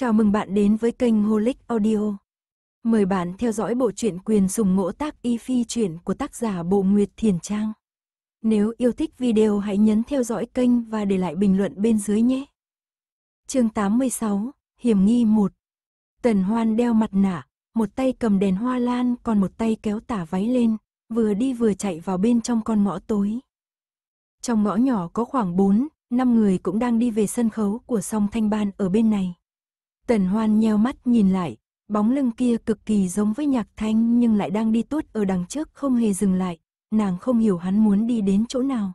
Chào mừng bạn đến với kênh Holic Audio. Mời bạn theo dõi bộ truyện quyền sùng ngỗ tác y phi truyện của tác giả Bộ Nguyệt Thiền Trang. Nếu yêu thích video hãy nhấn theo dõi kênh và để lại bình luận bên dưới nhé. Chương 86, hiểm nghi 1. Tần Hoan đeo mặt nạ, một tay cầm đèn hoa lan còn một tay kéo tả váy lên, vừa đi vừa chạy vào bên trong con ngõ tối. Trong ngõ nhỏ có khoảng 4, 5 người cũng đang đi về sân khấu của song thanh ban ở bên này. Tần Hoan nheo mắt nhìn lại, bóng lưng kia cực kỳ giống với nhạc thanh nhưng lại đang đi tuốt ở đằng trước không hề dừng lại, nàng không hiểu hắn muốn đi đến chỗ nào.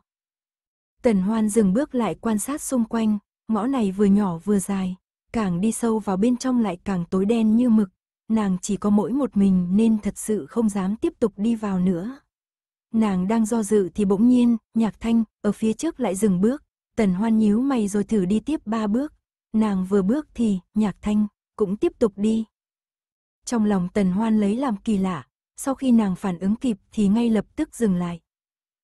Tần Hoan dừng bước lại quan sát xung quanh, ngõ này vừa nhỏ vừa dài, càng đi sâu vào bên trong lại càng tối đen như mực, nàng chỉ có mỗi một mình nên thật sự không dám tiếp tục đi vào nữa. Nàng đang do dự thì bỗng nhiên, nhạc thanh, ở phía trước lại dừng bước, tần hoan nhíu mày rồi thử đi tiếp ba bước, Nàng vừa bước thì, nhạc thanh, cũng tiếp tục đi. Trong lòng tần hoan lấy làm kỳ lạ, sau khi nàng phản ứng kịp thì ngay lập tức dừng lại.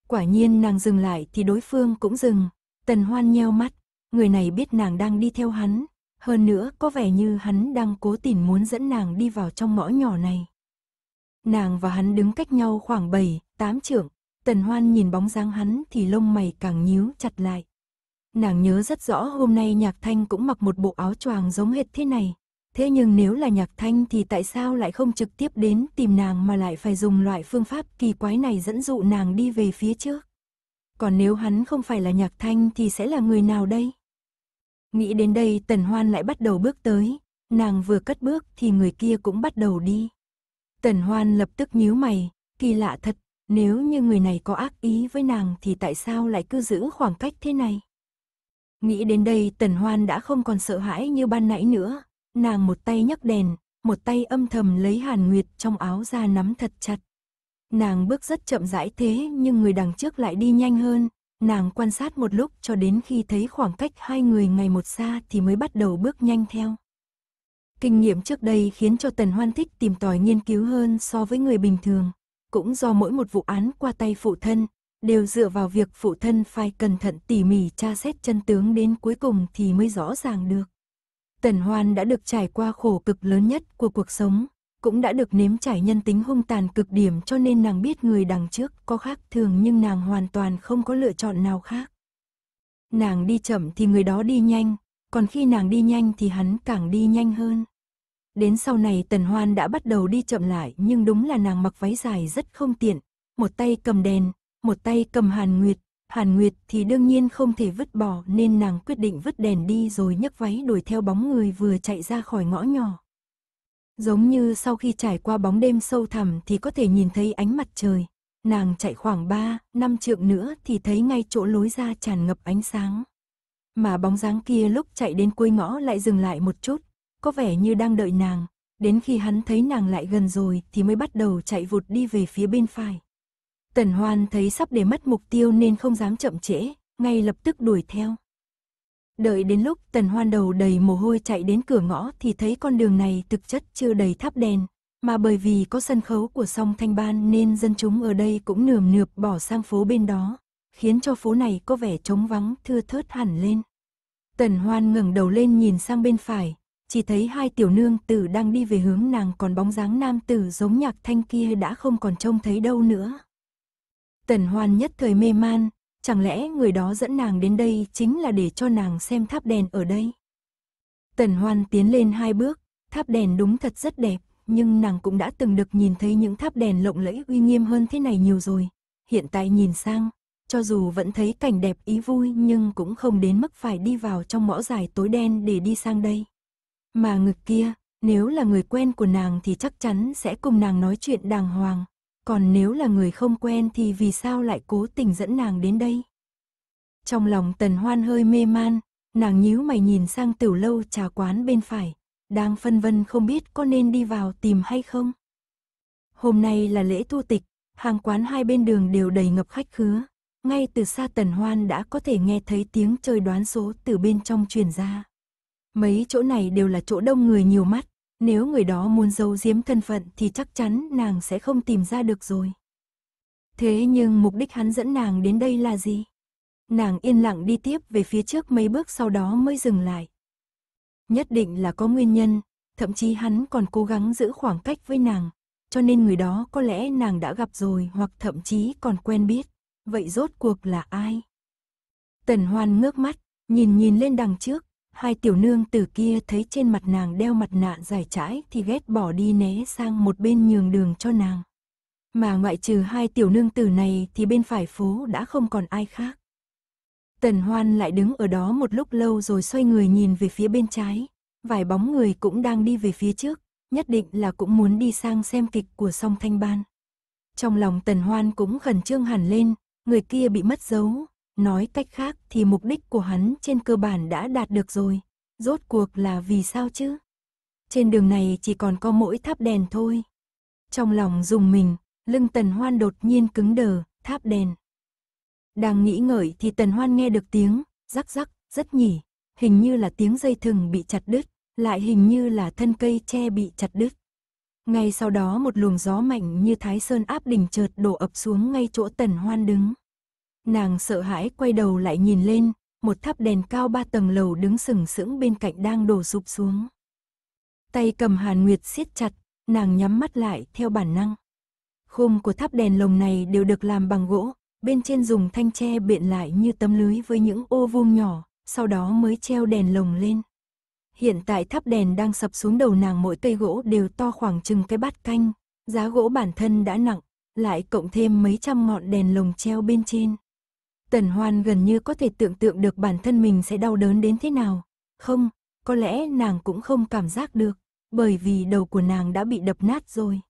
Quả nhiên nàng dừng lại thì đối phương cũng dừng, tần hoan nheo mắt, người này biết nàng đang đi theo hắn, hơn nữa có vẻ như hắn đang cố tình muốn dẫn nàng đi vào trong ngõ nhỏ này. Nàng và hắn đứng cách nhau khoảng 7, 8 trượng, tần hoan nhìn bóng dáng hắn thì lông mày càng nhíu chặt lại. Nàng nhớ rất rõ hôm nay Nhạc Thanh cũng mặc một bộ áo choàng giống hệt thế này. Thế nhưng nếu là Nhạc Thanh thì tại sao lại không trực tiếp đến tìm nàng mà lại phải dùng loại phương pháp kỳ quái này dẫn dụ nàng đi về phía trước? Còn nếu hắn không phải là Nhạc Thanh thì sẽ là người nào đây? Nghĩ đến đây Tần Hoan lại bắt đầu bước tới, nàng vừa cất bước thì người kia cũng bắt đầu đi. Tần Hoan lập tức nhíu mày, kỳ lạ thật, nếu như người này có ác ý với nàng thì tại sao lại cứ giữ khoảng cách thế này? Nghĩ đến đây tần hoan đã không còn sợ hãi như ban nãy nữa. Nàng một tay nhấc đèn, một tay âm thầm lấy hàn nguyệt trong áo ra nắm thật chặt. Nàng bước rất chậm rãi thế nhưng người đằng trước lại đi nhanh hơn. Nàng quan sát một lúc cho đến khi thấy khoảng cách hai người ngày một xa thì mới bắt đầu bước nhanh theo. Kinh nghiệm trước đây khiến cho Tần Hoan thích tìm tòi nghiên cứu hơn so với người bình thường. Cũng do mỗi một vụ án qua tay phụ thân, đều dựa vào việc phụ thân phải cẩn thận tỉ mỉ tra xét chân tướng đến cuối cùng thì mới rõ ràng được. Tần Hoan đã được trải qua khổ cực lớn nhất của cuộc sống, cũng đã được nếm trải nhân tính hung tàn cực điểm cho nên nàng biết người đằng trước có khác thường nhưng nàng hoàn toàn không có lựa chọn nào khác. Nàng đi chậm thì người đó đi nhanh, còn khi nàng đi nhanh thì hắn càng đi nhanh hơn. Đến sau này Tần Hoan đã bắt đầu đi chậm lại nhưng đúng là nàng mặc váy dài rất không tiện, một tay cầm đèn, một tay cầm Hàn Nguyệt, Hàn Nguyệt thì đương nhiên không thể vứt bỏ nên nàng quyết định vứt đèn đi rồi nhấc váy đuổi theo bóng người vừa chạy ra khỏi ngõ nhỏ. Giống như sau khi trải qua bóng đêm sâu thẳm thì có thể nhìn thấy ánh mặt trời, nàng chạy khoảng 3, 5 trượng nữa thì thấy ngay chỗ lối ra tràn ngập ánh sáng. Mà bóng dáng kia lúc chạy đến cuối ngõ lại dừng lại một chút, có vẻ như đang đợi nàng, đến khi hắn thấy nàng lại gần rồi thì mới bắt đầu chạy vụt đi về phía bên phải. Tần Hoan thấy sắp để mất mục tiêu nên không dám chậm trễ, ngay lập tức đuổi theo. Đợi đến lúc Tần Hoan đầu đầy mồ hôi chạy đến cửa ngõ thì thấy con đường này thực chất chưa đầy tháp đèn, mà bởi vì có sân khấu của song thanh ban nên dân chúng ở đây cũng nườm nượp bỏ sang phố bên đó, khiến cho phố này có vẻ trống vắng thưa thớt hẳn lên. Tần Hoan ngẩng đầu lên nhìn sang bên phải, chỉ thấy hai tiểu nương tử đang đi về hướng nàng còn bóng dáng nam tử giống nhạc thanh kia đã không còn trông thấy đâu nữa. Tần Hoan nhất thời mê man, chẳng lẽ người đó dẫn nàng đến đây chính là để cho nàng xem tháp đèn ở đây. Tần Hoan tiến lên hai bước, tháp đèn đúng thật rất đẹp, nhưng nàng cũng đã từng được nhìn thấy những tháp đèn lộng lẫy uy nghiêm hơn thế này nhiều rồi. Hiện tại nhìn sang, cho dù vẫn thấy cảnh đẹp ý vui nhưng cũng không đến mức phải đi vào trong mõ dài tối đen để đi sang đây. Mà ngực kia, nếu là người quen của nàng thì chắc chắn sẽ cùng nàng nói chuyện đàng hoàng, còn nếu là người không quen thì vì sao lại cố tình dẫn nàng đến đây? Trong lòng tần hoan hơi mê man, nàng nhíu mày nhìn sang tiểu lâu trà quán bên phải, đang phân vân không biết có nên đi vào tìm hay không. Hôm nay là lễ thu tịch, hàng quán hai bên đường đều đầy ngập khách khứa, ngay từ xa tần hoan đã có thể nghe thấy tiếng chơi đoán số từ bên trong truyền ra. Mấy chỗ này đều là chỗ đông người nhiều mắt, nếu người đó muốn giấu giếm thân phận thì chắc chắn nàng sẽ không tìm ra được rồi. Thế nhưng mục đích hắn dẫn nàng đến đây là gì? Nàng yên lặng đi tiếp về phía trước mấy bước sau đó mới dừng lại. Nhất định là có nguyên nhân, thậm chí hắn còn cố gắng giữ khoảng cách với nàng, cho nên người đó có lẽ nàng đã gặp rồi hoặc thậm chí còn quen biết. Vậy rốt cuộc là ai? Tần Hoan ngước mắt, nhìn nhìn lên đằng trước, Hai tiểu nương tử kia thấy trên mặt nàng đeo mặt nạ dài trãi thì ghét bỏ đi né sang một bên nhường đường cho nàng. Mà ngoại trừ hai tiểu nương tử này thì bên phải phố đã không còn ai khác. Tần Hoan lại đứng ở đó một lúc lâu rồi xoay người nhìn về phía bên trái. Vài bóng người cũng đang đi về phía trước, nhất định là cũng muốn đi sang xem kịch của song thanh ban. Trong lòng Tần Hoan cũng khẩn trương hẳn lên, người kia bị mất dấu, Nói cách khác thì mục đích của hắn trên cơ bản đã đạt được rồi. Rốt cuộc là vì sao chứ? Trên đường này chỉ còn có mỗi tháp đèn thôi. Trong lòng dùng mình, lưng tần hoan đột nhiên cứng đờ, tháp đèn. Đang nghĩ ngợi thì tần hoan nghe được tiếng, rắc rắc, rất nhỉ. Hình như là tiếng dây thừng bị chặt đứt, lại hình như là thân cây tre bị chặt đứt. Ngay sau đó một luồng gió mạnh như thái sơn áp đỉnh chợt đổ ập xuống ngay chỗ tần hoan đứng. Nàng sợ hãi quay đầu lại nhìn lên, một tháp đèn cao ba tầng lầu đứng sừng sững bên cạnh đang đổ sụp xuống. Tay cầm Hàn Nguyệt siết chặt, nàng nhắm mắt lại theo bản năng. Khung của tháp đèn lồng này đều được làm bằng gỗ, bên trên dùng thanh tre biện lại như tấm lưới với những ô vuông nhỏ, sau đó mới treo đèn lồng lên. Hiện tại tháp đèn đang sập xuống đầu nàng mỗi cây gỗ đều to khoảng chừng cái bát canh, giá gỗ bản thân đã nặng, lại cộng thêm mấy trăm ngọn đèn lồng treo bên trên, Tần Hoan gần như có thể tưởng tượng được bản thân mình sẽ đau đớn đến thế nào. Không, có lẽ nàng cũng không cảm giác được, bởi vì đầu của nàng đã bị đập nát rồi.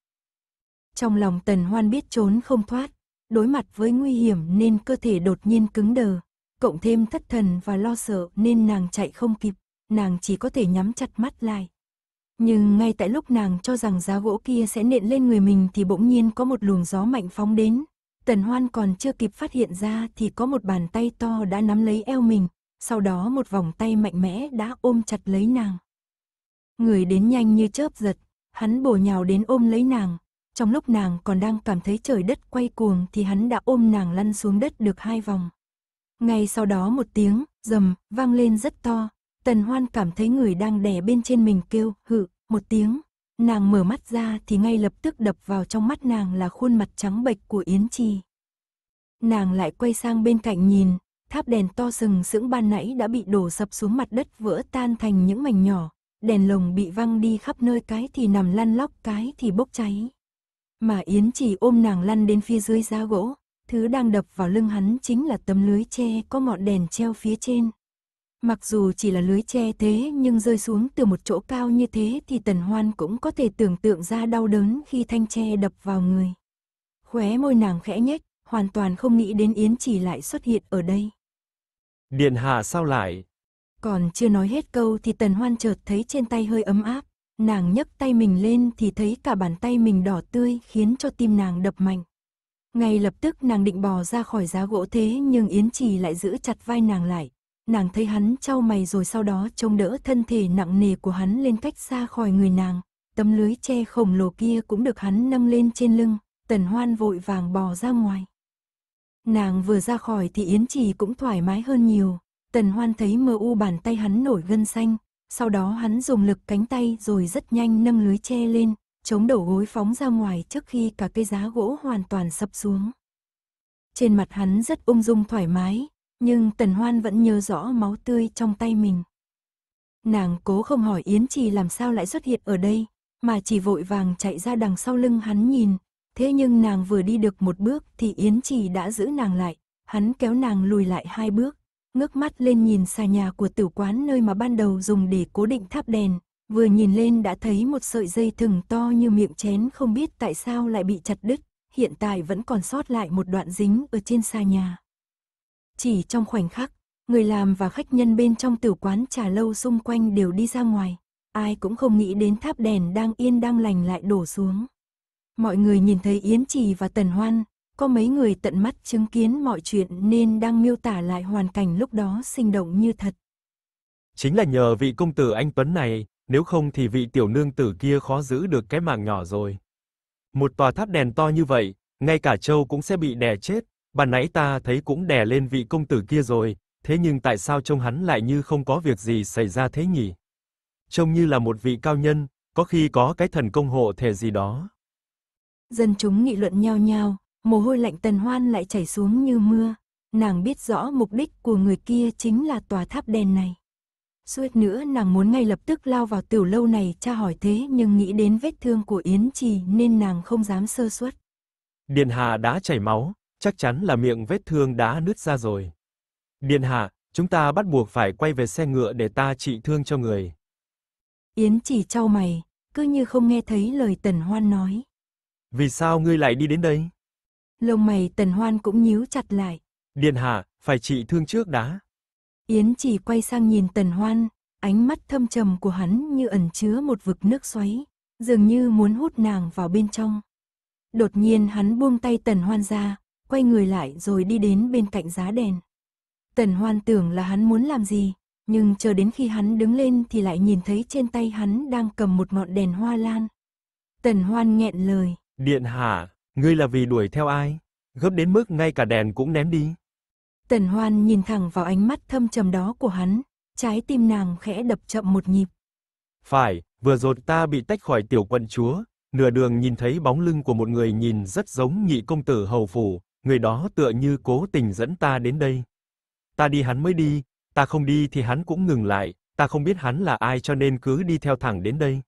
Trong lòng Tần Hoan biết trốn không thoát, đối mặt với nguy hiểm nên cơ thể đột nhiên cứng đờ, cộng thêm thất thần và lo sợ nên nàng chạy không kịp, nàng chỉ có thể nhắm chặt mắt lại. Nhưng ngay tại lúc nàng cho rằng giá gỗ kia sẽ nện lên người mình thì bỗng nhiên có một luồng gió mạnh phóng đến, Tần Hoan còn chưa kịp phát hiện ra thì có một bàn tay to đã nắm lấy eo mình, sau đó một vòng tay mạnh mẽ đã ôm chặt lấy nàng. Người đến nhanh như chớp giật, hắn bổ nhào đến ôm lấy nàng, trong lúc nàng còn đang cảm thấy trời đất quay cuồng thì hắn đã ôm nàng lăn xuống đất được hai vòng. Ngay sau đó một tiếng, rầm, vang lên rất to, tần hoan cảm thấy người đang đè bên trên mình kêu, hự, một tiếng, Nàng mở mắt ra thì ngay lập tức đập vào trong mắt nàng là khuôn mặt trắng bệch của Yến Chi. Nàng lại quay sang bên cạnh nhìn, tháp đèn to sừng sững ban nãy đã bị đổ sập xuống mặt đất vỡ tan thành những mảnh nhỏ, đèn lồng bị văng đi khắp nơi cái thì nằm lăn lóc cái thì bốc cháy. Mà Yến chỉ ôm nàng lăn đến phía dưới giá gỗ, thứ đang đập vào lưng hắn chính là tấm lưới tre có ngọn đèn treo phía trên. Mặc dù chỉ là lưới che thế nhưng rơi xuống từ một chỗ cao như thế thì tần hoan cũng có thể tưởng tượng ra đau đớn khi thanh tre đập vào người. Khóe môi nàng khẽ nhếch, hoàn toàn không nghĩ đến Yến chỉ lại xuất hiện ở đây. Điện hạ sao lại? Còn chưa nói hết câu thì tần hoan chợt thấy trên tay hơi ấm áp. Nàng nhấc tay mình lên thì thấy cả bàn tay mình đỏ tươi khiến cho tim nàng đập mạnh. Ngay lập tức nàng định bò ra khỏi giá gỗ thế nhưng Yến Trì lại giữ chặt vai nàng lại, nàng thấy hắn trao mày rồi sau đó trông đỡ thân thể nặng nề của hắn lên cách xa khỏi người nàng. Tấm lưới che khổng lồ kia cũng được hắn nâng lên trên lưng, tần hoan vội vàng bò ra ngoài. Nàng vừa ra khỏi thì Yến Trì cũng thoải mái hơn nhiều. Tần hoan thấy mơ u bàn tay hắn nổi gân xanh, sau đó hắn dùng lực cánh tay rồi rất nhanh nâng lưới che lên, chống đầu gối phóng ra ngoài trước khi cả cây giá gỗ hoàn toàn sập xuống. Trên mặt hắn rất ung dung thoải mái, nhưng Tần Hoan vẫn nhớ rõ máu tươi trong tay mình. Nàng cố không hỏi Yến Trì làm sao lại xuất hiện ở đây, mà chỉ vội vàng chạy ra đằng sau lưng hắn nhìn, thế nhưng nàng vừa đi được một bước thì Yến Trì đã giữ nàng lại, hắn kéo nàng lùi lại hai bước, ngước mắt lên nhìn xa nhà của tử quán nơi mà ban đầu dùng để cố định tháp đèn, vừa nhìn lên đã thấy một sợi dây thừng to như miệng chén không biết tại sao lại bị chặt đứt, hiện tại vẫn còn sót lại một đoạn dính ở trên xa nhà. Chỉ trong khoảnh khắc, người làm và khách nhân bên trong tử quán trà lâu xung quanh đều đi ra ngoài. Ai cũng không nghĩ đến tháp đèn đang yên đang lành lại đổ xuống. Mọi người nhìn thấy Yến Trì và Tần Hoan, có mấy người tận mắt chứng kiến mọi chuyện nên đang miêu tả lại hoàn cảnh lúc đó sinh động như thật. Chính là nhờ vị công tử anh Tuấn này, nếu không thì vị tiểu nương tử kia khó giữ được cái mạng nhỏ rồi. Một tòa tháp đèn to như vậy, ngay cả châu cũng sẽ bị đè chết. Bạn nãy ta thấy cũng đè lên vị công tử kia rồi, thế nhưng tại sao trông hắn lại như không có việc gì xảy ra thế nhỉ? Trông như là một vị cao nhân, có khi có cái thần công hộ thể gì đó. Dân chúng nghị luận nhao nhao, mồ hôi lạnh Tần Hoan lại chảy xuống như mưa. Nàng biết rõ mục đích của người kia chính là tòa tháp đen này. Suốt nữa nàng muốn ngay lập tức lao vào tiểu lâu này tra hỏi thế nhưng nghĩ đến vết thương của Yến Trì nên nàng không dám sơ suất. Điện hạ đã chảy máu, chắc chắn là miệng vết thương đã nứt ra rồi. Điện hạ, chúng ta bắt buộc phải quay về xe ngựa để ta trị thương cho người. Yến chỉ trao mày, cứ như không nghe thấy lời Tần Hoan nói. Vì sao ngươi lại đi đến đây? Lông mày Tần Hoan cũng nhíu chặt lại. Điện hạ, phải trị thương trước đã. Yến chỉ quay sang nhìn Tần Hoan, ánh mắt thâm trầm của hắn như ẩn chứa một vực nước xoáy, dường như muốn hút nàng vào bên trong. Đột nhiên hắn buông tay Tần Hoan ra, quay người lại rồi đi đến bên cạnh giá đèn. Tần hoan tưởng là hắn muốn làm gì, nhưng chờ đến khi hắn đứng lên thì lại nhìn thấy trên tay hắn đang cầm một ngọn đèn hoa lan. Tần hoan nghẹn lời. Điện hạ, ngươi là vì đuổi theo ai? Gấp đến mức ngay cả đèn cũng ném đi. Tần hoan nhìn thẳng vào ánh mắt thâm trầm đó của hắn, trái tim nàng khẽ đập chậm một nhịp. Phải, vừa rồi ta bị tách khỏi tiểu quận chúa, nửa đường nhìn thấy bóng lưng của một người nhìn rất giống nhị công tử hầu phủ, người đó tựa như cố tình dẫn ta đến đây. Ta đi hắn mới đi, ta không đi thì hắn cũng ngừng lại, ta không biết hắn là ai cho nên cứ đi theo thẳng đến đây.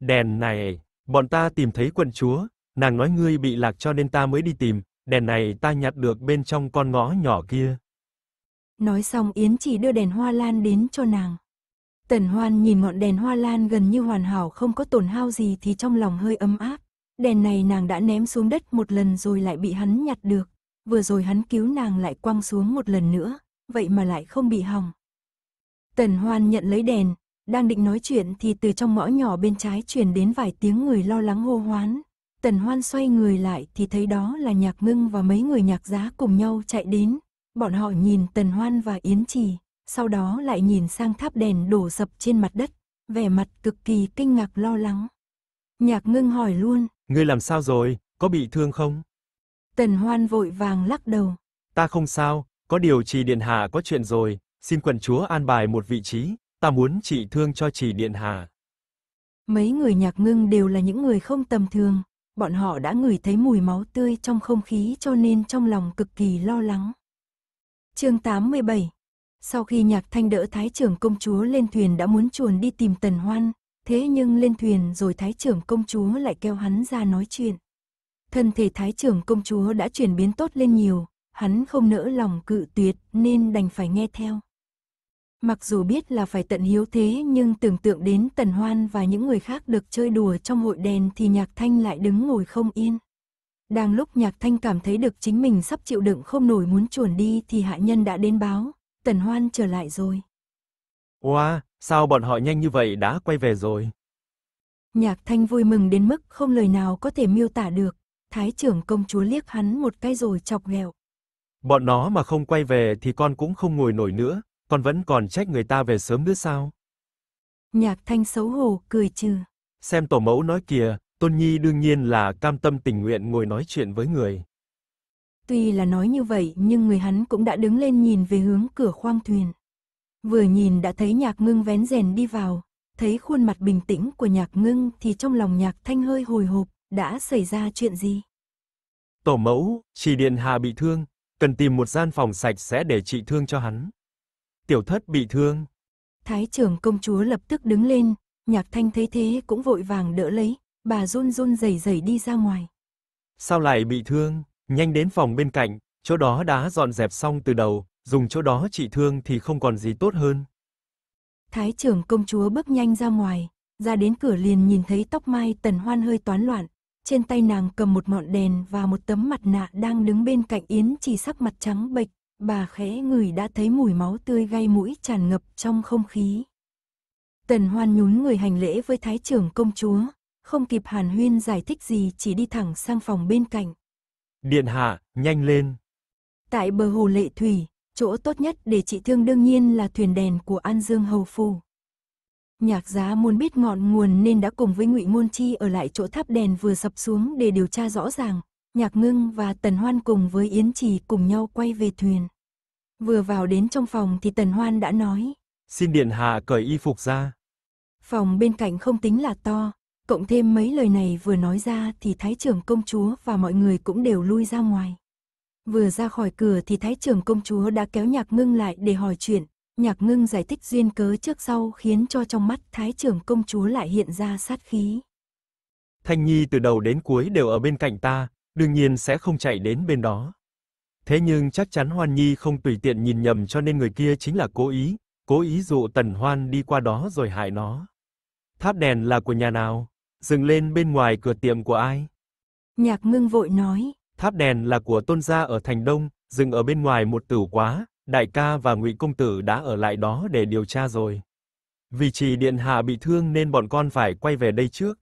Đèn này, bọn ta tìm thấy quận chúa, nàng nói ngươi bị lạc cho nên ta mới đi tìm, đèn này ta nhặt được bên trong con ngõ nhỏ kia. Nói xong Yến chỉ đưa đèn hoa lan đến cho nàng. Tần Hoan nhìn ngọn đèn hoa lan gần như hoàn hảo không có tổn hao gì thì trong lòng hơi ấm áp. Đèn này nàng đã ném xuống đất một lần rồi lại bị hắn nhặt được. Vừa rồi hắn cứu nàng lại quăng xuống một lần nữa, vậy mà lại không bị hỏng. Tần Hoan nhận lấy đèn, đang định nói chuyện thì từ trong ngõ nhỏ bên trái truyền đến vài tiếng người lo lắng hô hoán. Tần Hoan xoay người lại thì thấy đó là Nhạc Ngưng và mấy người nhạc giá cùng nhau chạy đến. Bọn họ nhìn Tần Hoan và Yến Trì, sau đó lại nhìn sang tháp đèn đổ sập trên mặt đất, vẻ mặt cực kỳ kinh ngạc lo lắng. Nhạc Ngưng hỏi luôn, Ngươi làm sao rồi, có bị thương không? Tần Hoan vội vàng lắc đầu. Ta không sao, có điều trì điện hạ có chuyện rồi, xin quận chúa an bài một vị trí, ta muốn trị thương cho trì điện hạ. Mấy người nhạc ngưng đều là những người không tầm thường, bọn họ đã ngửi thấy mùi máu tươi trong không khí cho nên trong lòng cực kỳ lo lắng. chương 87 Sau khi nhạc thanh đỡ thái trưởng công chúa lên thuyền đã muốn chuồn đi tìm tần hoan, Thế nhưng lên thuyền rồi thái trưởng công chúa lại kêu hắn ra nói chuyện. Thân thể thái trưởng công chúa đã chuyển biến tốt lên nhiều, hắn không nỡ lòng cự tuyệt nên đành phải nghe theo. Mặc dù biết là phải tận hiếu thế nhưng tưởng tượng đến Tần Hoan và những người khác được chơi đùa trong hội đèn thì Nhạc Thanh lại đứng ngồi không yên. Đang lúc Nhạc Thanh cảm thấy được chính mình sắp chịu đựng không nổi muốn chuồn đi thì hạ nhân đã đến báo, Tần Hoan trở lại rồi. Oa, wow, Sao bọn họ nhanh như vậy đã quay về rồi? Nhạc thanh vui mừng đến mức không lời nào có thể miêu tả được. Thái trưởng công chúa liếc hắn một cái rồi chọc ghẹo. Bọn nó mà không quay về thì con cũng không ngồi nổi nữa, con vẫn còn trách người ta về sớm nữa sao? Nhạc thanh xấu hổ, cười trừ. Xem tổ mẫu nói kìa, Tôn Nhi đương nhiên là cam tâm tình nguyện ngồi nói chuyện với người. Tuy là nói như vậy nhưng người hắn cũng đã đứng lên nhìn về hướng cửa khoang thuyền. Vừa nhìn đã thấy nhạc ngưng vén rèn đi vào, thấy khuôn mặt bình tĩnh của nhạc ngưng thì trong lòng nhạc thanh hơi hồi hộp, đã xảy ra chuyện gì? Tổ mẫu, chỉ điện hà bị thương, cần tìm một gian phòng sạch sẽ để trị thương cho hắn. Tiểu thất bị thương. Thái trưởng công chúa lập tức đứng lên, nhạc thanh thấy thế cũng vội vàng đỡ lấy, bà run run rẩy rẩy đi ra ngoài. Sao lại bị thương, nhanh đến phòng bên cạnh, chỗ đó đã dọn dẹp xong từ đầu, dùng chỗ đó trị thương thì không còn gì tốt hơn. Thái trưởng công chúa bước nhanh ra ngoài, ra đến cửa liền nhìn thấy tóc mai tần hoan hơi toán loạn, trên tay nàng cầm một ngọn đèn và một tấm mặt nạ đang đứng bên cạnh Yến chỉ sắc mặt trắng bệch, bà khẽ ngửi đã thấy mùi máu tươi gây mũi tràn ngập trong không khí. Tần hoan nhún người hành lễ với thái trưởng công chúa, không kịp hàn huyên giải thích gì chỉ đi thẳng sang phòng bên cạnh. Điện hạ, nhanh lên. Tại bờ hồ lệ thủy, Chỗ tốt nhất để trị thương đương nhiên là thuyền đèn của An Dương Hầu phù Nhạc giá muốn biết ngọn nguồn nên đã cùng với ngụy Ngôn Chi ở lại chỗ tháp đèn vừa sập xuống để điều tra rõ ràng. Nhạc ngưng và Tần Hoan cùng với Yến Trì cùng nhau quay về thuyền. Vừa vào đến trong phòng thì Tần Hoan đã nói. Xin Điện Hạ cởi y phục ra. Phòng bên cạnh không tính là to, cộng thêm mấy lời này vừa nói ra thì Thái trưởng công chúa và mọi người cũng đều lui ra ngoài. Vừa ra khỏi cửa thì thái trưởng công chúa đã kéo nhạc ngưng lại để hỏi chuyện. Nhạc ngưng giải thích duyên cớ trước sau khiến cho trong mắt thái trưởng công chúa lại hiện ra sát khí. Thanh Nhi từ đầu đến cuối đều ở bên cạnh ta, đương nhiên sẽ không chạy đến bên đó. Thế nhưng chắc chắn Hoan Nhi không tùy tiện nhìn nhầm cho nên người kia chính là cố ý, cố ý dụ Tần Hoan đi qua đó rồi hại nó. Tháp đèn là của nhà nào? Dừng lên bên ngoài cửa tiệm của ai? Nhạc ngưng vội nói. Tháp đèn là của Tôn gia ở thành Đông, dừng ở bên ngoài một tử quá, đại ca và Ngụy công tử đã ở lại đó để điều tra rồi. Vì trì điện hạ bị thương nên bọn con phải quay về đây trước.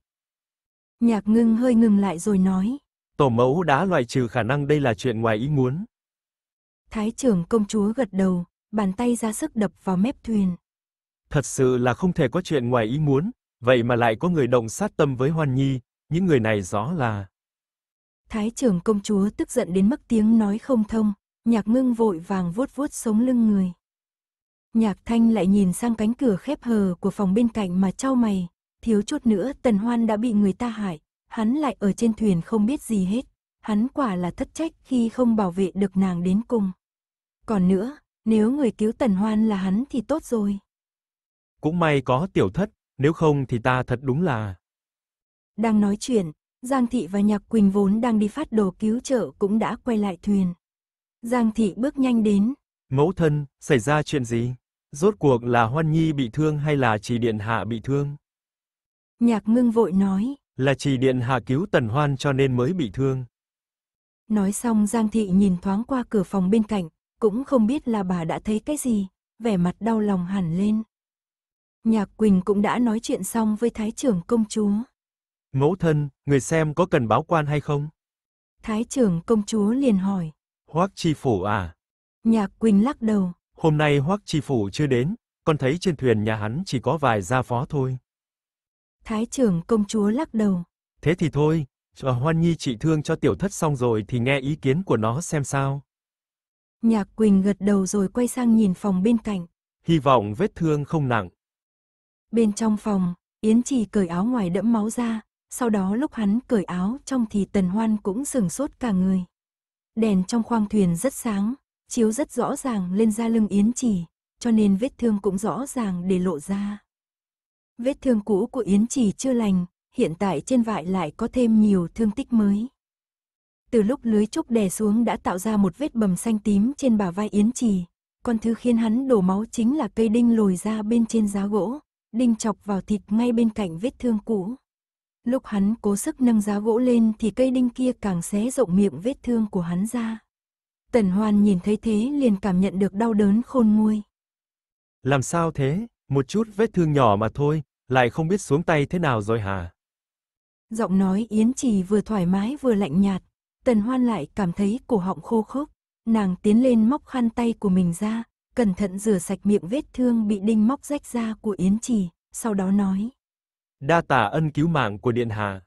Nhạc ngưng hơi ngừng lại rồi nói. Tổ mẫu đã loại trừ khả năng đây là chuyện ngoài ý muốn. Thái trưởng công chúa gật đầu, bàn tay ra sức đập vào mép thuyền. Thật sự là không thể có chuyện ngoài ý muốn, vậy mà lại có người động sát tâm với Hoan Nhi, những người này rõ là... Thái trưởng công chúa tức giận đến mức tiếng nói không thông, nhạc ngưng vội vàng vuốt vuốt sống lưng người. Nhạc thanh lại nhìn sang cánh cửa khép hờ của phòng bên cạnh mà trao mày, thiếu chút nữa tần hoan đã bị người ta hại, hắn lại ở trên thuyền không biết gì hết, hắn quả là thất trách khi không bảo vệ được nàng đến cùng. Còn nữa, nếu người cứu tần hoan là hắn thì tốt rồi. Cũng may có tiểu thất, nếu không thì ta thật đúng là... Đang nói chuyện, Giang Thị và Nhạc Quỳnh vốn đang đi phát đồ cứu trợ cũng đã quay lại thuyền. Giang Thị bước nhanh đến. Mẫu thân, xảy ra chuyện gì? Rốt cuộc là Hoan Nhi bị thương hay là chỉ Điện Hạ bị thương? Nhạc ngưng vội nói. Là chỉ Điện Hạ cứu Tần Hoan cho nên mới bị thương. Nói xong Giang Thị nhìn thoáng qua cửa phòng bên cạnh, cũng không biết là bà đã thấy cái gì, vẻ mặt đau lòng hẳn lên. Nhạc Quỳnh cũng đã nói chuyện xong với Thái trưởng công chúa. Mẫu thân, người xem có cần báo quan hay không? Thái trưởng công chúa liền hỏi. Hoắc Chi Phủ à? Nhạc Quỳnh lắc đầu. Hôm nay Hoắc Chi Phủ chưa đến, con thấy trên thuyền nhà hắn chỉ có vài gia phó thôi. Thái trưởng công chúa lắc đầu. Thế thì thôi, cho Hoan Nhi trị thương cho tiểu thất xong rồi thì nghe ý kiến của nó xem sao. Nhạc Quỳnh gật đầu rồi quay sang nhìn phòng bên cạnh. Hy vọng vết thương không nặng. Bên trong phòng, Yến Trì cởi áo ngoài đẫm máu ra, sau đó lúc hắn cởi áo trong thì tần hoan cũng sừng sốt cả người. Đèn trong khoang thuyền rất sáng, chiếu rất rõ ràng lên da lưng Yến Chỉ, cho nên vết thương cũng rõ ràng để lộ ra. Vết thương cũ của Yến Chỉ chưa lành, hiện tại trên vải lại có thêm nhiều thương tích mới. Từ lúc lưới trúc đè xuống đã tạo ra một vết bầm xanh tím trên bả vai Yến Trì, còn thứ khiến hắn đổ máu chính là cây đinh lồi ra bên trên giá gỗ, đinh chọc vào thịt ngay bên cạnh vết thương cũ. Lúc hắn cố sức nâng giá gỗ lên thì cây đinh kia càng xé rộng miệng vết thương của hắn ra. Tần Hoan nhìn thấy thế liền cảm nhận được đau đớn khôn nguôi. Làm sao thế, một chút vết thương nhỏ mà thôi, lại không biết xuống tay thế nào rồi hả? Giọng nói Yến Trì vừa thoải mái vừa lạnh nhạt, Tần Hoan lại cảm thấy cổ họng khô khốc, nàng tiến lên móc khăn tay của mình ra, cẩn thận rửa sạch miệng vết thương bị đinh móc rách ra của Yến Trì, sau đó nói. Đa tà ân cứu mạng của Điện Hạ.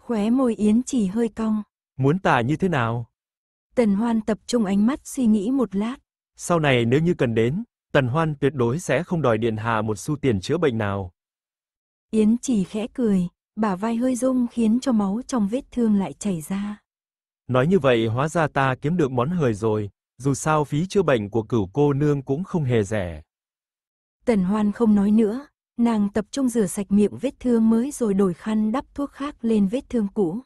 Khóe môi Yến trì hơi cong. Muốn tà như thế nào? Tần Hoan tập trung ánh mắt suy nghĩ một lát. Sau này nếu như cần đến, Tần Hoan tuyệt đối sẽ không đòi Điện Hạ một xu tiền chữa bệnh nào. Yến trì khẽ cười, bả vai hơi rung khiến cho máu trong vết thương lại chảy ra. Nói như vậy hóa ra ta kiếm được món hời rồi, dù sao phí chữa bệnh của cửu cô nương cũng không hề rẻ. Tần Hoan không nói nữa, Nàng tập trung rửa sạch miệng vết thương mới rồi đổi khăn đắp thuốc khác lên vết thương cũ.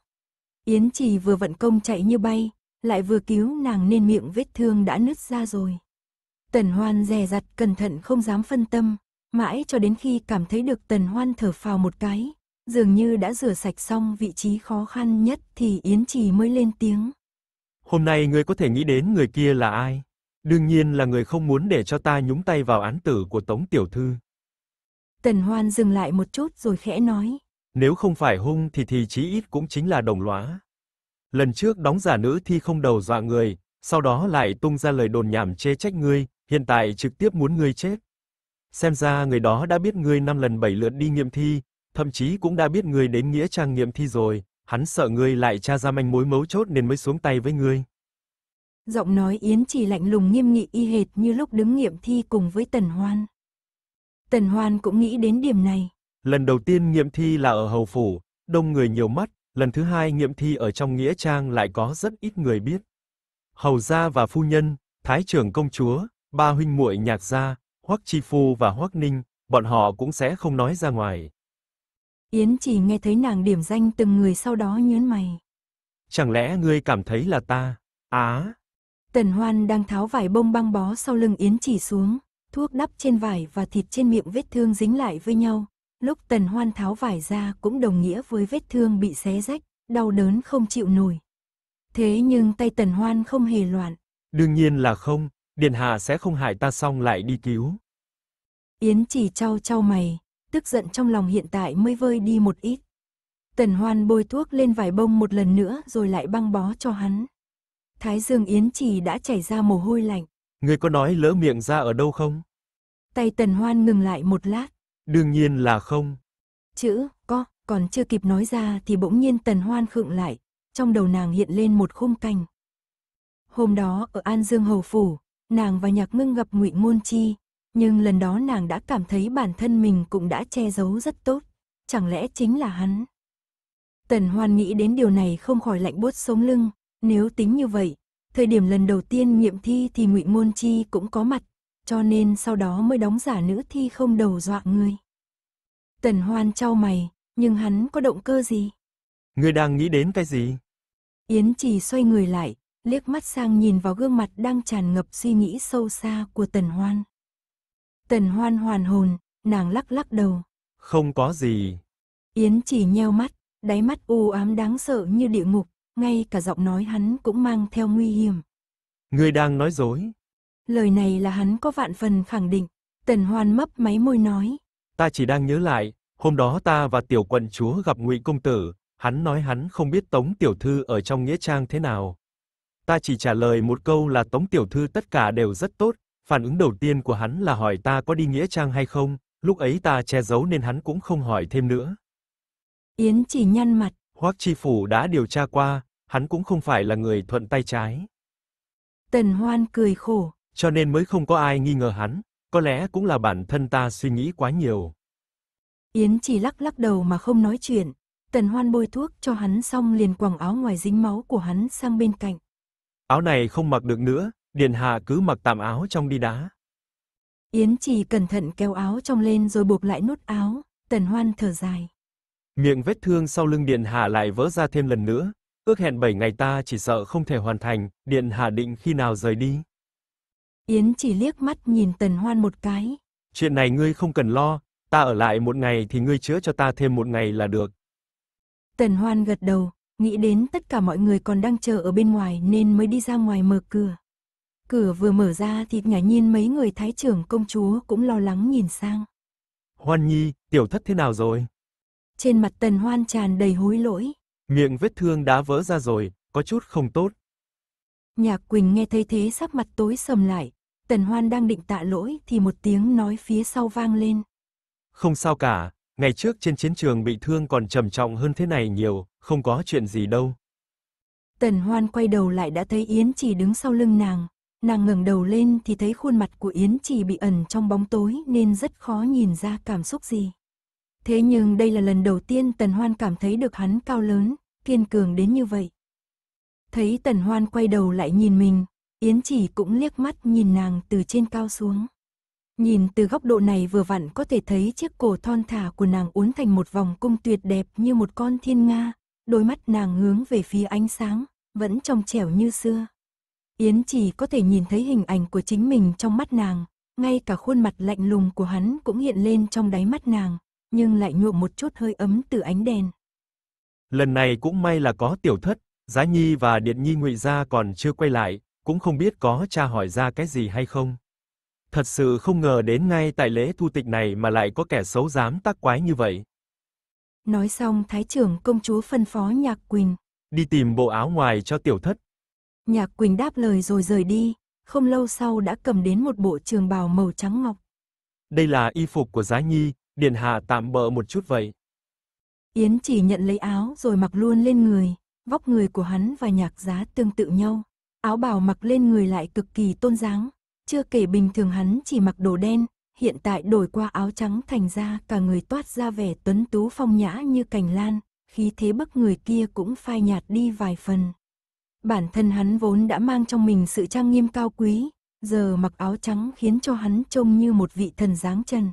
Yến Trì vừa vận công chạy như bay, lại vừa cứu nàng nên miệng vết thương đã nứt ra rồi. Tần Hoan dè dặt cẩn thận không dám phân tâm, mãi cho đến khi cảm thấy được Tần Hoan thở phào một cái, dường như đã rửa sạch xong vị trí khó khăn nhất thì Yến Trì mới lên tiếng. Hôm nay ngươi có thể nghĩ đến người kia là ai? Đương nhiên là người không muốn để cho ta nhúng tay vào án tử của Tống Tiểu Thư. Tần Hoan dừng lại một chút rồi khẽ nói. Nếu không phải hung thì thì chí ít cũng chính là đồng lõa. Lần trước đóng giả nữ thi không đầu dọa người, sau đó lại tung ra lời đồn nhảm chê trách ngươi, hiện tại trực tiếp muốn ngươi chết. Xem ra người đó đã biết ngươi năm lần bảy lượt đi nghiệm thi, thậm chí cũng đã biết ngươi đến nghĩa trang nghiệm thi rồi, hắn sợ ngươi lại tra ra manh mối mấu chốt nên mới xuống tay với ngươi. Giọng nói Yến chỉ lạnh lùng nghiêm nghị y hệt như lúc đứng nghiệm thi cùng với Tần Hoan. Tần Hoan cũng nghĩ đến điểm này. Lần đầu tiên nghiệm thi là ở Hầu Phủ, đông người nhiều mắt, lần thứ hai nghiệm thi ở trong Nghĩa Trang lại có rất ít người biết. Hầu gia và phu nhân, Thái trưởng công chúa, ba huynh muội nhạc gia, Hoắc Chi Phu và Hoắc Ninh, bọn họ cũng sẽ không nói ra ngoài. Yến chỉ nghe thấy nàng điểm danh từng người sau đó nhớn mày. Chẳng lẽ ngươi cảm thấy là ta? Á! À. Tần Hoan đang tháo vải bông băng bó sau lưng Yến chỉ xuống thuốc đắp trên vải và thịt trên miệng vết thương dính lại với nhau. Lúc Tần Hoan tháo vải ra cũng đồng nghĩa với vết thương bị xé rách, đau đớn không chịu nổi. Thế nhưng tay Tần Hoan không hề loạn. Đương nhiên là không, điện hạ sẽ không hại ta xong lại đi cứu. Yến chỉ trao trao mày, tức giận trong lòng hiện tại mới vơi đi một ít. Tần Hoan bôi thuốc lên vải bông một lần nữa rồi lại băng bó cho hắn. Thái Dương Yến chỉ đã chảy ra mồ hôi lạnh. Ngươi có nói lỡ miệng ra ở đâu không? Tay Tần Hoan ngừng lại một lát. Đương nhiên là không. Chữ, có, còn chưa kịp nói ra thì bỗng nhiên Tần Hoan khựng lại, trong đầu nàng hiện lên một khung cảnh. Hôm đó ở An Dương Hầu Phủ, nàng và Nhạc Ngưng gặp ngụy Môn Chi, nhưng lần đó nàng đã cảm thấy bản thân mình cũng đã che giấu rất tốt, chẳng lẽ chính là hắn? Tần Hoan nghĩ đến điều này không khỏi lạnh buốt sống lưng, nếu tính như vậy, Thời điểm lần đầu tiên nghiệm thi thì ngụy môn Chi cũng có mặt, cho nên sau đó mới đóng giả nữ thi không đầu dọa ngươi Tần Hoan trao mày, nhưng hắn có động cơ gì? Ngươi đang nghĩ đến cái gì? Yến trì xoay người lại, liếc mắt sang nhìn vào gương mặt đang tràn ngập suy nghĩ sâu xa của Tần Hoan. Tần Hoan hoàn hồn, nàng lắc lắc đầu. Không có gì. Yến trì nheo mắt, đáy mắt u ám đáng sợ như địa ngục, ngay cả giọng nói hắn cũng mang theo nguy hiểm. người đang nói dối. Lời này là hắn có vạn phần khẳng định, Tần Hoan mấp máy môi nói. Ta chỉ đang nhớ lại, hôm đó ta và tiểu quận chúa gặp Ngụy công tử, hắn nói hắn không biết Tống tiểu thư ở trong nghĩa trang thế nào. Ta chỉ trả lời một câu là Tống tiểu thư tất cả đều rất tốt, phản ứng đầu tiên của hắn là hỏi ta có đi nghĩa trang hay không, lúc ấy ta che giấu nên hắn cũng không hỏi thêm nữa. Yến chỉ nhăn mặt, Hoắc Chi Phủ đã điều tra qua, hắn cũng không phải là người thuận tay trái. Tần Hoan cười khổ. Cho nên mới không có ai nghi ngờ hắn, có lẽ cũng là bản thân ta suy nghĩ quá nhiều. Yến chỉ lắc lắc đầu mà không nói chuyện, Tần Hoan bôi thuốc cho hắn xong liền quàng áo ngoài dính máu của hắn sang bên cạnh. Áo này không mặc được nữa, Điền Hạ cứ mặc tạm áo trong đi đã. Yến chỉ cẩn thận kéo áo trong lên rồi buộc lại nút áo, Tần Hoan thở dài. Miệng vết thương sau lưng Điện Hạ lại vỡ ra thêm lần nữa, ước hẹn 7 ngày ta chỉ sợ không thể hoàn thành, Điện Hạ định khi nào rời đi? Yến chỉ liếc mắt nhìn Tần Hoan một cái. Chuyện này ngươi không cần lo, ta ở lại một ngày thì ngươi chữa cho ta thêm một ngày là được. Tần Hoan gật đầu, nghĩ đến tất cả mọi người còn đang chờ ở bên ngoài nên mới đi ra ngoài mở cửa. Cửa vừa mở ra thì ngả nhiên mấy người thái trưởng công chúa cũng lo lắng nhìn sang. Hoan Nhi, tiểu thất thế nào rồi? Trên mặt tần hoan tràn đầy hối lỗi. Miệng vết thương đã vỡ ra rồi, có chút không tốt. Nhạc Quỳnh nghe thấy thế sắc mặt tối sầm lại, Tần Hoan đang định tạ lỗi thì một tiếng nói phía sau vang lên. Không sao cả, ngày trước trên chiến trường bị thương còn trầm trọng hơn thế này nhiều, không có chuyện gì đâu. Tần Hoan quay đầu lại đã thấy Yến Chỉ đứng sau lưng nàng, nàng ngẩng đầu lên thì thấy khuôn mặt của Yến Chỉ bị ẩn trong bóng tối nên rất khó nhìn ra cảm xúc gì. Thế nhưng đây là lần đầu tiên Tần Hoan cảm thấy được hắn cao lớn, kiên cường đến như vậy. Thấy Tần Hoan quay đầu lại nhìn mình, Yến chỉ cũng liếc mắt nhìn nàng từ trên cao xuống. Nhìn từ góc độ này vừa vặn có thể thấy chiếc cổ thon thả của nàng uốn thành một vòng cung tuyệt đẹp như một con thiên nga, đôi mắt nàng hướng về phía ánh sáng, vẫn trong trẻo như xưa. Yến chỉ có thể nhìn thấy hình ảnh của chính mình trong mắt nàng, ngay cả khuôn mặt lạnh lùng của hắn cũng hiện lên trong đáy mắt nàng, nhưng lại nhuộm một chút hơi ấm từ ánh đèn. Lần này cũng may là có tiểu thất, Giá Nhi và Điện Nhi Ngụy gia còn chưa quay lại, cũng không biết có tra hỏi ra cái gì hay không. Thật sự không ngờ đến ngay tại lễ thu tịch này mà lại có kẻ xấu dám tác quái như vậy. Nói xong, thái trưởng công chúa phân phó Nhạc Quỳnh đi tìm bộ áo ngoài cho tiểu thất. Nhạc Quỳnh đáp lời rồi rời đi, không lâu sau đã cầm đến một bộ trường bào màu trắng ngọc. Đây là y phục của Giá Nhi, Điền Hà tạm bỡ một chút vậy. Yến chỉ nhận lấy áo rồi mặc luôn lên người, vóc người của hắn và nhạc giá tương tự nhau. Áo bào mặc lên người lại cực kỳ tôn dáng, chưa kể bình thường hắn chỉ mặc đồ đen, hiện tại đổi qua áo trắng thành ra cả người toát ra vẻ tuấn tú phong nhã như cành lan, khí thế bức người kia cũng phai nhạt đi vài phần. Bản thân hắn vốn đã mang trong mình sự trang nghiêm cao quý, giờ mặc áo trắng khiến cho hắn trông như một vị thần dáng trần.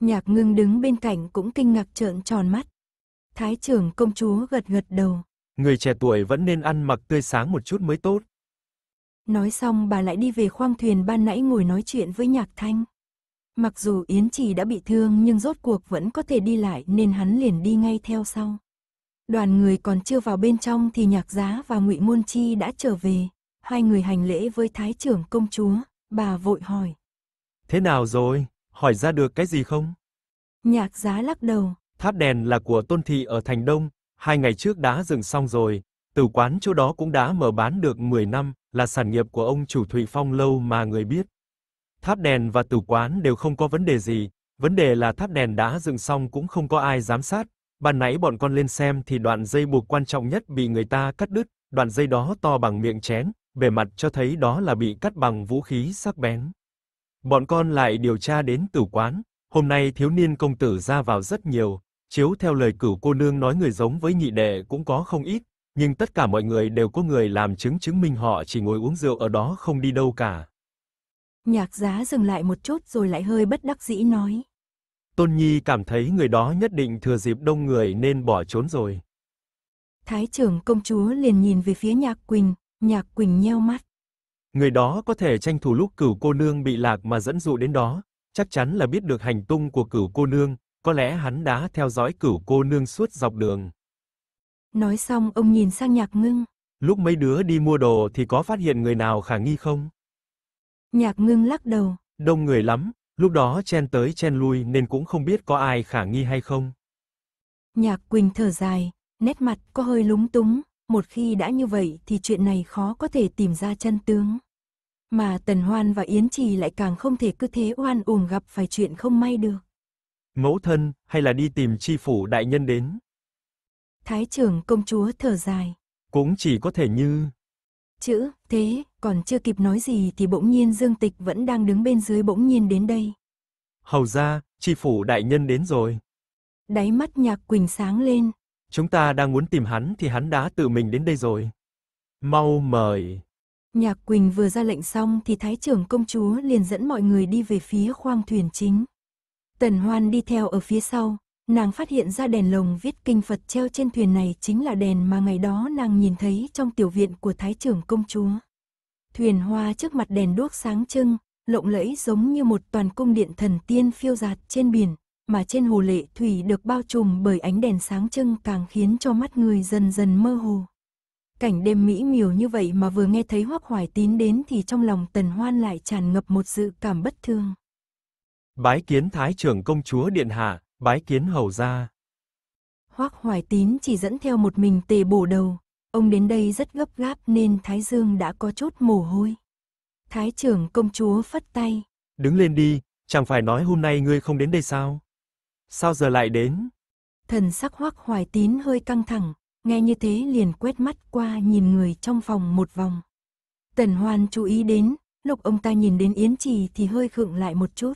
Nhạc ngưng đứng bên cạnh cũng kinh ngạc trợn tròn mắt. Thái trưởng công chúa gật gật đầu. Người trẻ tuổi vẫn nên ăn mặc tươi sáng một chút mới tốt. Nói xong bà lại đi về khoang thuyền ban nãy ngồi nói chuyện với nhạc thanh. Mặc dù Yến Trì đã bị thương nhưng rốt cuộc vẫn có thể đi lại nên hắn liền đi ngay theo sau. Đoàn người còn chưa vào bên trong thì nhạc giá và ngụy Môn Chi đã trở về. Hai người hành lễ với Thái trưởng công chúa, bà vội hỏi. Thế nào rồi? hỏi ra được cái gì không? Nhạc giá lắc đầu. Tháp đèn là của Tôn Thị ở Thành Đông, hai ngày trước đã dựng xong rồi, từ quán chỗ đó cũng đã mở bán được 10 năm, là sản nghiệp của ông chủ Thụy Phong lâu mà người biết. Tháp đèn và tử quán đều không có vấn đề gì, vấn đề là tháp đèn đã dựng xong cũng không có ai giám sát. Ban nãy bọn con lên xem thì đoạn dây buộc quan trọng nhất bị người ta cắt đứt, đoạn dây đó to bằng miệng chén, bề mặt cho thấy đó là bị cắt bằng vũ khí sắc bén. Bọn con lại điều tra đến tử quán, hôm nay thiếu niên công tử ra vào rất nhiều, chiếu theo lời cửu cô nương nói người giống với nhị đệ cũng có không ít, nhưng tất cả mọi người đều có người làm chứng chứng minh họ chỉ ngồi uống rượu ở đó không đi đâu cả. Nhạc giá dừng lại một chút rồi lại hơi bất đắc dĩ nói. Tôn Nhi cảm thấy người đó nhất định thừa dịp đông người nên bỏ trốn rồi. Thái trưởng công chúa liền nhìn về phía Nhạc Quỳnh, Nhạc Quỳnh nheo mắt. Người đó có thể tranh thủ lúc cửu cô nương bị lạc mà dẫn dụ đến đó, chắc chắn là biết được hành tung của cửu cô nương, có lẽ hắn đã theo dõi cửu cô nương suốt dọc đường. Nói xong ông nhìn sang Nhạc Ngưng. Lúc mấy đứa đi mua đồ thì có phát hiện người nào khả nghi không? Nhạc Ngưng lắc đầu. Đông người lắm, lúc đó chen tới chen lui nên cũng không biết có ai khả nghi hay không. Nhạc Quỳnh thở dài, nét mặt có hơi lúng túng một khi đã như vậy thì chuyện này khó có thể tìm ra chân tướng. Mà Tần Hoan và Yến Trì lại càng không thể cứ thế oan uổng gặp phải chuyện không may được. Mẫu thân, hay là đi tìm chi phủ đại nhân đến? Thái trưởng công chúa thở dài. Cũng chỉ có thể như... Chữ, thế, còn chưa kịp nói gì thì bỗng nhiên Dương Tịch vẫn đang đứng bên dưới bỗng nhiên đến đây. Hầu ra, chi phủ đại nhân đến rồi. Đáy mắt nhạc quỳnh sáng lên, Chúng ta đang muốn tìm hắn thì hắn đã tự mình đến đây rồi. Mau mời. Nhạc Quỳnh vừa ra lệnh xong thì Thái trưởng công chúa liền dẫn mọi người đi về phía khoang thuyền chính. Tần Hoan đi theo ở phía sau, nàng phát hiện ra đèn lồng viết kinh Phật treo trên thuyền này chính là đèn mà ngày đó nàng nhìn thấy trong tiểu viện của Thái trưởng công chúa. Thuyền hoa trước mặt đèn đuốc sáng trưng, lộng lẫy giống như một toàn cung điện thần tiên phiêu dạt trên biển, mà trên hồ lệ thủy được bao trùm bởi ánh đèn sáng trưng càng khiến cho mắt người dần dần mơ hồ. Cảnh đêm mỹ miều như vậy mà vừa nghe thấy hoắc hoài tín đến thì trong lòng tần hoan lại tràn ngập một dự cảm bất thường Bái kiến Thái trưởng công chúa Điện Hạ, bái kiến hầu gia. Hoắc hoài tín chỉ dẫn theo một mình tề bổ đầu, ông đến đây rất gấp gáp nên Thái Dương đã có chút mồ hôi. Thái trưởng công chúa phất tay. Đứng lên đi, chẳng phải nói hôm nay ngươi không đến đây sao? Sao giờ lại đến? Thần sắc hoắc hoài tín hơi căng thẳng, nghe như thế liền quét mắt qua nhìn người trong phòng một vòng. Tần hoan chú ý đến, lúc ông ta nhìn đến Yến Trì thì hơi khựng lại một chút.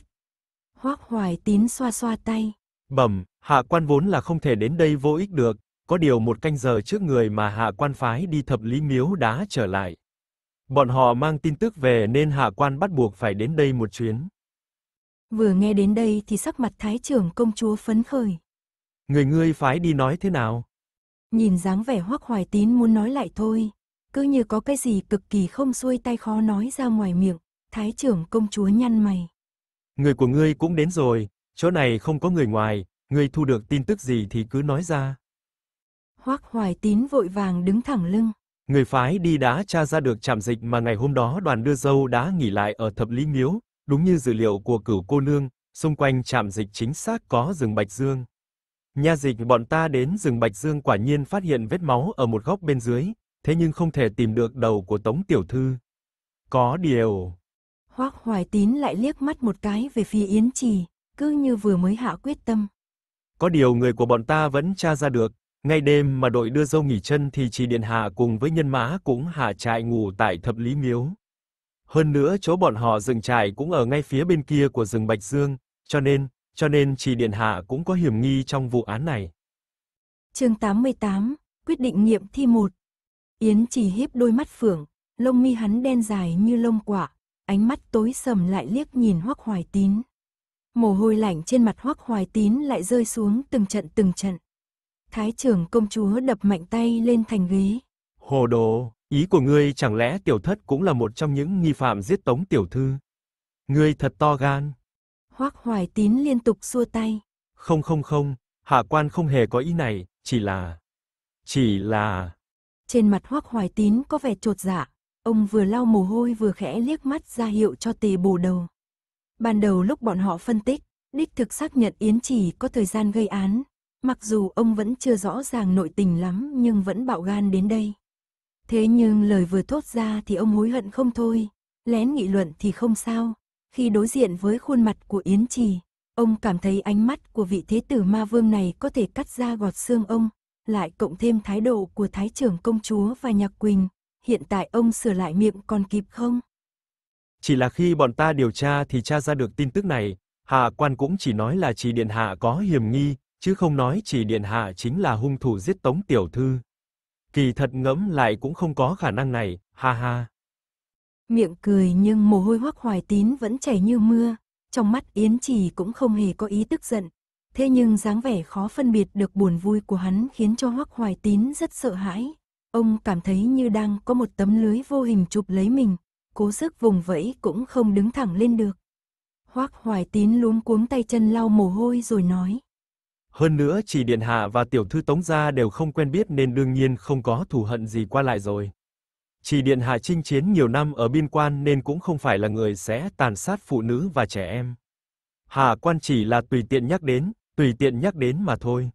Hoắc hoài tín xoa xoa tay. Bẩm, hạ quan vốn là không thể đến đây vô ích được, có điều một canh giờ trước người mà hạ quan phái đi thập lý miếu đá trở lại. Bọn họ mang tin tức về nên hạ quan bắt buộc phải đến đây một chuyến. Vừa nghe đến đây thì sắc mặt thái trưởng công chúa phấn khởi. Người ngươi phái đi nói thế nào? Nhìn dáng vẻ hoắc hoài tín muốn nói lại thôi. Cứ như có cái gì cực kỳ không xuôi tay khó nói ra ngoài miệng, thái trưởng công chúa nhăn mày. Người của ngươi cũng đến rồi, chỗ này không có người ngoài, ngươi thu được tin tức gì thì cứ nói ra. Hoắc hoài tín vội vàng đứng thẳng lưng. Người phái đi đã tra ra được trạm dịch mà ngày hôm đó đoàn đưa dâu đã nghỉ lại ở thập lý miếu, Đúng như dữ liệu của cửu cô nương, xung quanh trạm dịch chính xác có rừng Bạch Dương. nhà dịch bọn ta đến rừng Bạch Dương quả nhiên phát hiện vết máu ở một góc bên dưới, thế nhưng không thể tìm được đầu của Tống Tiểu Thư. Có điều... Hoác Hoài Tín lại liếc mắt một cái về phía Yến Trì, cứ như vừa mới hạ quyết tâm. Có điều người của bọn ta vẫn tra ra được, ngay đêm mà đội đưa dâu nghỉ chân thì trì điện hạ cùng với nhân mã cũng hạ trại ngủ tại thập lý miếu. Hơn nữa chỗ bọn họ dừng trại cũng ở ngay phía bên kia của rừng Bạch Dương, cho nên, cho nên chỉ Điện Hạ cũng có hiểm nghi trong vụ án này. Chương 88, quyết định nghiệm thi một Yến chỉ híp đôi mắt phượng, lông mi hắn đen dài như lông quả, ánh mắt tối sầm lại liếc nhìn Hoắc Hoài Tín. Mồ hôi lạnh trên mặt Hoắc Hoài Tín lại rơi xuống từng trận từng trận. Thái trưởng công chúa đập mạnh tay lên thành ghế. Hồ đồ! Ý của ngươi chẳng lẽ tiểu thất cũng là một trong những nghi phạm giết Tống tiểu thư? Ngươi thật to gan. Hoắc Hoài Tín liên tục xua tay. Không không không, hạ quan không hề có ý này, chỉ là chỉ là Trên mặt Hoắc Hoài Tín có vẻ trột dạ, ông vừa lau mồ hôi vừa khẽ liếc mắt ra hiệu cho Tề bù Đầu. Ban đầu lúc bọn họ phân tích, đích thực xác nhận Yến Chỉ có thời gian gây án, mặc dù ông vẫn chưa rõ ràng nội tình lắm nhưng vẫn bạo gan đến đây. Thế nhưng lời vừa thốt ra thì ông hối hận không thôi, lén nghị luận thì không sao. Khi đối diện với khuôn mặt của Yến Trì, ông cảm thấy ánh mắt của vị thế tử ma vương này có thể cắt ra gọt xương ông, lại cộng thêm thái độ của thái trưởng công chúa và nhạc quỳnh, hiện tại ông sửa lại miệng còn kịp không? Chỉ là khi bọn ta điều tra thì tra ra được tin tức này, hạ quan cũng chỉ nói là chỉ điện hạ có hiểm nghi, chứ không nói chỉ điện hạ chính là hung thủ giết tống tiểu thư kỳ thật ngẫm lại cũng không có khả năng này, ha ha. Miệng cười nhưng mồ hôi hoắc hoài tín vẫn chảy như mưa, trong mắt Yến Trì cũng không hề có ý tức giận. Thế nhưng dáng vẻ khó phân biệt được buồn vui của hắn khiến cho hoắc hoài tín rất sợ hãi. Ông cảm thấy như đang có một tấm lưới vô hình chụp lấy mình, cố sức vùng vẫy cũng không đứng thẳng lên được. Hoắc hoài tín luống cuống tay chân lau mồ hôi rồi nói. Hơn nữa chỉ Điện Hạ và Tiểu Thư Tống Gia đều không quen biết nên đương nhiên không có thù hận gì qua lại rồi. Chỉ Điện Hạ chinh chiến nhiều năm ở biên quan nên cũng không phải là người sẽ tàn sát phụ nữ và trẻ em. Hạ quan chỉ là tùy tiện nhắc đến, tùy tiện nhắc đến mà thôi.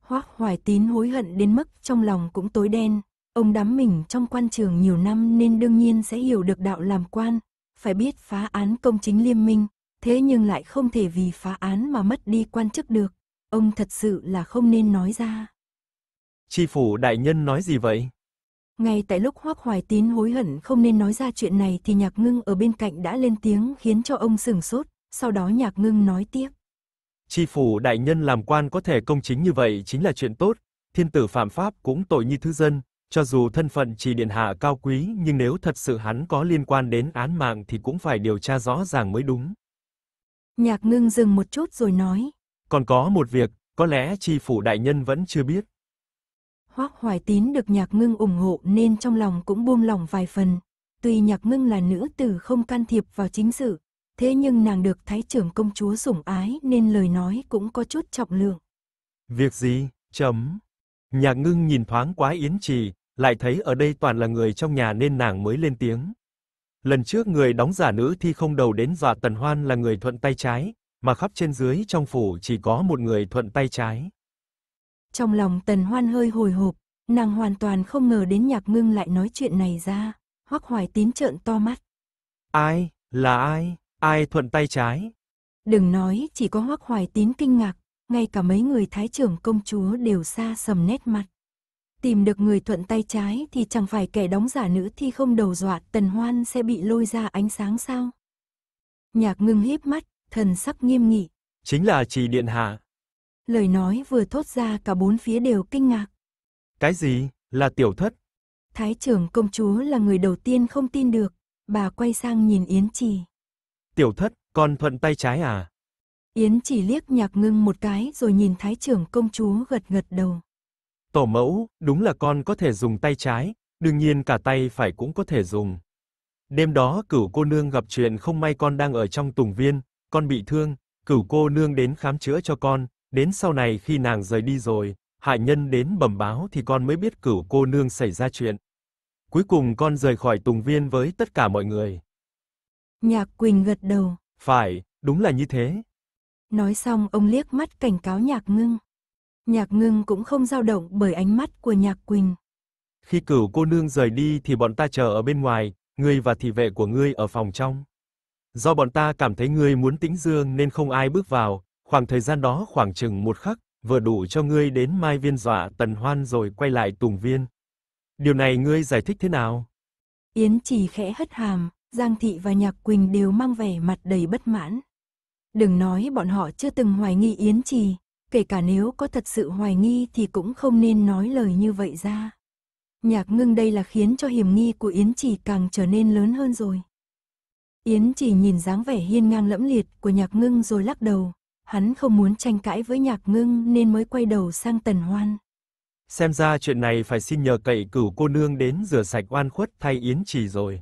Hoác Hoài Tín hối hận đến mức trong lòng cũng tối đen. Ông đắm mình trong quan trường nhiều năm nên đương nhiên sẽ hiểu được đạo làm quan, phải biết phá án công chính liêm minh, thế nhưng lại không thể vì phá án mà mất đi quan chức được. Ông thật sự là không nên nói ra. Tri phủ đại nhân nói gì vậy? Ngay tại lúc Hoác Hoài Tín hối hận không nên nói ra chuyện này thì Nhạc Ngưng ở bên cạnh đã lên tiếng khiến cho ông sừng sốt, sau đó Nhạc Ngưng nói tiếp. Tri phủ đại nhân làm quan có thể công chính như vậy chính là chuyện tốt, thiên tử phạm pháp cũng tội như thứ dân, cho dù thân phận chỉ điện hạ cao quý nhưng nếu thật sự hắn có liên quan đến án mạng thì cũng phải điều tra rõ ràng mới đúng. Nhạc Ngưng dừng một chút rồi nói, còn có một việc, có lẽ chi phủ đại nhân vẫn chưa biết. Hoác Hoài Tín được Nhạc Ngưng ủng hộ nên trong lòng cũng buông lòng vài phần. Tuy Nhạc Ngưng là nữ tử không can thiệp vào chính sự, thế nhưng nàng được Thái trưởng công chúa sủng ái nên lời nói cũng có chút trọng lượng. Việc gì? Chấm. Nhạc Ngưng nhìn thoáng quá Yến Trì, lại thấy ở đây toàn là người trong nhà nên nàng mới lên tiếng. Lần trước người đóng giả nữ thi không đầu đến dọa Tần Hoan là người thuận tay trái, mà khắp trên dưới trong phủ chỉ có một người thuận tay trái. Trong lòng tần hoan hơi hồi hộp, nàng hoàn toàn không ngờ đến nhạc ngưng lại nói chuyện này ra, hoắc hoài tín trợn to mắt. Ai, là ai, ai thuận tay trái? Đừng nói chỉ có hoắc hoài tín kinh ngạc, ngay cả mấy người thái trưởng công chúa đều xa sầm nét mặt. Tìm được người thuận tay trái thì chẳng phải kẻ đóng giả nữ thi không đầu dọa tần hoan sẽ bị lôi ra ánh sáng sao. Nhạc ngưng híp mắt, thần sắc nghiêm nghị. Chính là trì điện hạ. Lời nói vừa thốt ra cả bốn phía đều kinh ngạc. Cái gì, là tiểu thất? Thái trưởng công chúa là người đầu tiên không tin được, bà quay sang nhìn Yến Trì. Tiểu thất, con thuận tay trái à? Yến Trì liếc nhạc ngưng một cái rồi nhìn thái trưởng công chúa gật gật đầu. Tổ mẫu, đúng là con có thể dùng tay trái, đương nhiên cả tay phải cũng có thể dùng. Đêm đó cửu cô nương gặp chuyện không may con đang ở trong tùng viên, con bị thương, cửu cô nương đến khám chữa cho con, đến sau này khi nàng rời đi rồi, hạ nhân đến bẩm báo thì con mới biết cửu cô nương xảy ra chuyện. Cuối cùng con rời khỏi Tùng Viên với tất cả mọi người. Nhạc Quỳnh gật đầu. Phải, đúng là như thế. Nói xong ông liếc mắt cảnh cáo Nhạc Ngưng. Nhạc Ngưng cũng không dao động bởi ánh mắt của Nhạc Quỳnh. Khi cửu cô nương rời đi thì bọn ta chờ ở bên ngoài, ngươi và thị vệ của ngươi ở phòng trong. Do bọn ta cảm thấy ngươi muốn tĩnh dương nên không ai bước vào, khoảng thời gian đó khoảng chừng một khắc, vừa đủ cho ngươi đến Mai Viên dọa Tần Hoan rồi quay lại Tùng Viên. Điều này ngươi giải thích thế nào? Yến Trì khẽ hất hàm, Giang Thị và Nhạc Quỳnh đều mang vẻ mặt đầy bất mãn. Đừng nói bọn họ chưa từng hoài nghi Yến Trì, kể cả nếu có thật sự hoài nghi thì cũng không nên nói lời như vậy ra. Nhạc ngưng đây là khiến cho hiểm nghi của Yến Trì càng trở nên lớn hơn rồi. Yến chỉ nhìn dáng vẻ hiên ngang lẫm liệt của nhạc ngưng rồi lắc đầu. Hắn không muốn tranh cãi với nhạc ngưng nên mới quay đầu sang tần hoan. Xem ra chuyện này phải xin nhờ cậy cửu cô nương đến rửa sạch oan khuất thay Yến chỉ rồi.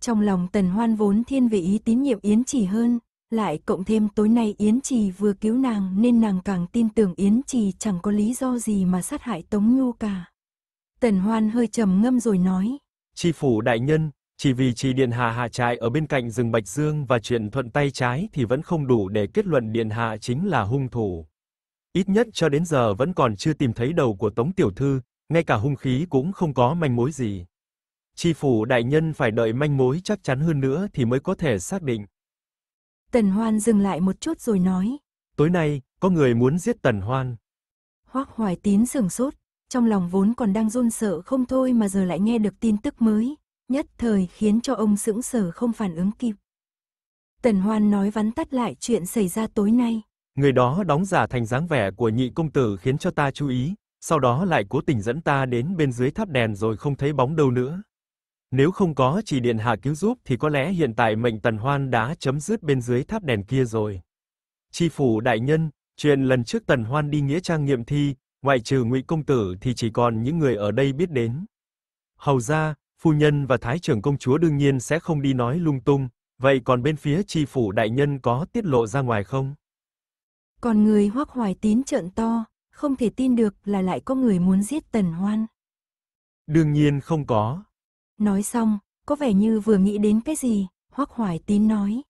Trong lòng tần hoan vốn thiên về ý tín nhiệm Yến chỉ hơn, lại cộng thêm tối nay Yến Trì vừa cứu nàng nên nàng càng tin tưởng Yến Trì chẳng có lý do gì mà sát hại Tống Nhu cả. Tần Hoan hơi trầm ngâm rồi nói. Chi phủ đại nhân, chỉ vì chỉ Điện Hạ hạ trại ở bên cạnh rừng Bạch Dương và chuyện thuận tay trái thì vẫn không đủ để kết luận Điện Hạ chính là hung thủ. Ít nhất cho đến giờ vẫn còn chưa tìm thấy đầu của Tống Tiểu Thư, ngay cả hung khí cũng không có manh mối gì. Chi phủ đại nhân phải đợi manh mối chắc chắn hơn nữa thì mới có thể xác định. Tần Hoan dừng lại một chút rồi nói. Tối nay, có người muốn giết Tần Hoan. Hoác Hoài Tín sửng sốt, trong lòng vốn còn đang run sợ không thôi mà giờ lại nghe được tin tức mới, nhất thời khiến cho ông sững sờ không phản ứng kịp. Tần Hoan nói vắn tắt lại chuyện xảy ra tối nay. Người đó đóng giả thành dáng vẻ của nhị công tử khiến cho ta chú ý, sau đó lại cố tình dẫn ta đến bên dưới tháp đèn rồi không thấy bóng đâu nữa. Nếu không có chỉ điện hạ cứu giúp thì có lẽ hiện tại mệnh Tần Hoan đã chấm dứt bên dưới tháp đèn kia rồi. Chi phủ đại nhân, chuyện lần trước Tần Hoan đi nghĩa trang nghiệm thi, ngoại trừ Ngụy công tử thì chỉ còn những người ở đây biết đến. Hầu gia, phu nhân và thái trưởng công chúa đương nhiên sẽ không đi nói lung tung, vậy còn bên phía tri phủ đại nhân có tiết lộ ra ngoài không? Còn người Hoắc Hoài Tín trợn to, không thể tin được là lại có người muốn giết Tần Hoan. Đương nhiên không có. Nói xong, có vẻ như vừa nghĩ đến cái gì, Hoắc Hoài Tín nói.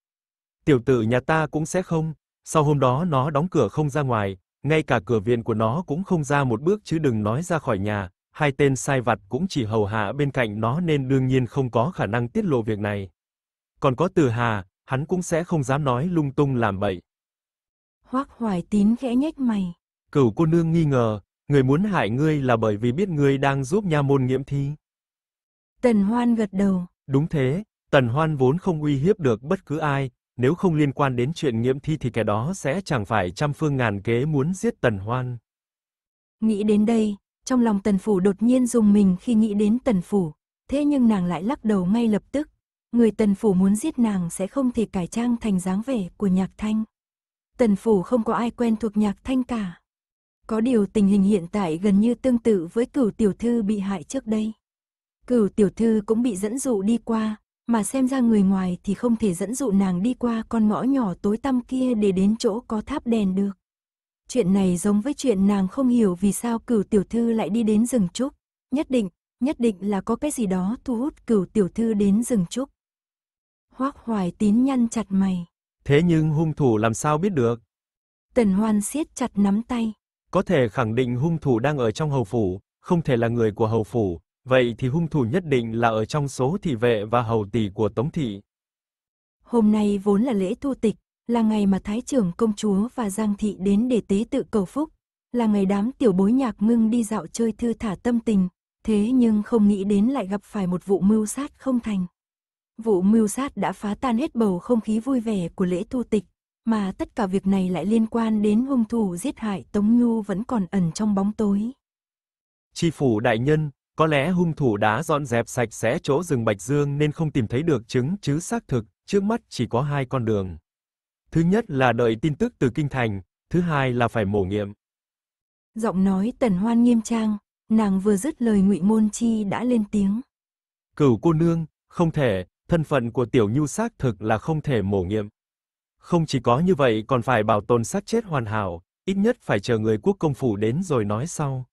Tiểu tử nhà ta cũng sẽ không, sau hôm đó nó đóng cửa không ra ngoài, ngay cả cửa viện của nó cũng không ra một bước chứ đừng nói ra khỏi nhà, hai tên sai vặt cũng chỉ hầu hạ bên cạnh nó nên đương nhiên không có khả năng tiết lộ việc này. Còn có Từ Hà, hắn cũng sẽ không dám nói lung tung làm bậy. Hoắc Hoài Tín khẽ nhếch mày. Cửu cô nương nghi ngờ, người muốn hại ngươi là bởi vì biết ngươi đang giúp nha môn nghiệm thi. Tần Hoan gật đầu. Đúng thế, Tần Hoan vốn không uy hiếp được bất cứ ai, nếu không liên quan đến chuyện nghiệm thi thì kẻ đó sẽ chẳng phải trăm phương ngàn kế muốn giết Tần Hoan. Nghĩ đến đây, trong lòng tần phủ đột nhiên dùng mình khi nghĩ đến tần phủ, thế nhưng nàng lại lắc đầu ngay lập tức. Người tần phủ muốn giết nàng sẽ không thể cải trang thành dáng vẻ của nhạc thanh. Tần phủ không có ai quen thuộc nhạc thanh cả. Có điều tình hình hiện tại gần như tương tự với cửu tiểu thư bị hại trước đây. Cửu tiểu thư cũng bị dẫn dụ đi qua, mà xem ra người ngoài thì không thể dẫn dụ nàng đi qua con ngõ nhỏ tối tăm kia để đến chỗ có tháp đèn được. Chuyện này giống với chuyện nàng không hiểu vì sao cửu tiểu thư lại đi đến rừng trúc. Nhất định, nhất định là có cái gì đó thu hút cửu tiểu thư đến rừng trúc. Hoác hoài tín nhăn chặt mày. Thế nhưng hung thủ làm sao biết được? Tần hoan siết chặt nắm tay. Có thể khẳng định hung thủ đang ở trong hầu phủ, không thể là người của hầu phủ, vậy thì hung thủ nhất định là ở trong số thị vệ và hầu tỷ của Tống Thị. Hôm nay vốn là lễ thu tịch, là ngày mà Thái trưởng công chúa và Giang thị đến để tế tự cầu phúc, là ngày đám tiểu bối nhạc ngưng đi dạo chơi thư thả tâm tình, thế nhưng không nghĩ đến lại gặp phải một vụ mưu sát không thành. Vụ mưu sát đã phá tan hết bầu không khí vui vẻ của lễ thu tịch, mà tất cả việc này lại liên quan đến hung thủ giết hại Tống Nhu vẫn còn ẩn trong bóng tối. Chi phủ đại nhân, có lẽ hung thủ đã dọn dẹp sạch sẽ chỗ rừng Bạch Dương nên không tìm thấy được chứng chứ xác thực, trước mắt chỉ có hai con đường. Thứ nhất là đợi tin tức từ kinh thành, thứ hai là phải mổ nghiệm. Giọng nói Tần Hoan nghiêm trang, nàng vừa dứt lời Ngụy Môn Chi đã lên tiếng. Cửu cô nương, không thể, thân phận của tiểu nhu xác thực là không thể mổ nghiệm. Không chỉ có như vậy còn phải bảo tồn xác chết hoàn hảo, ít nhất phải chờ người quốc công phủ đến rồi nói sau.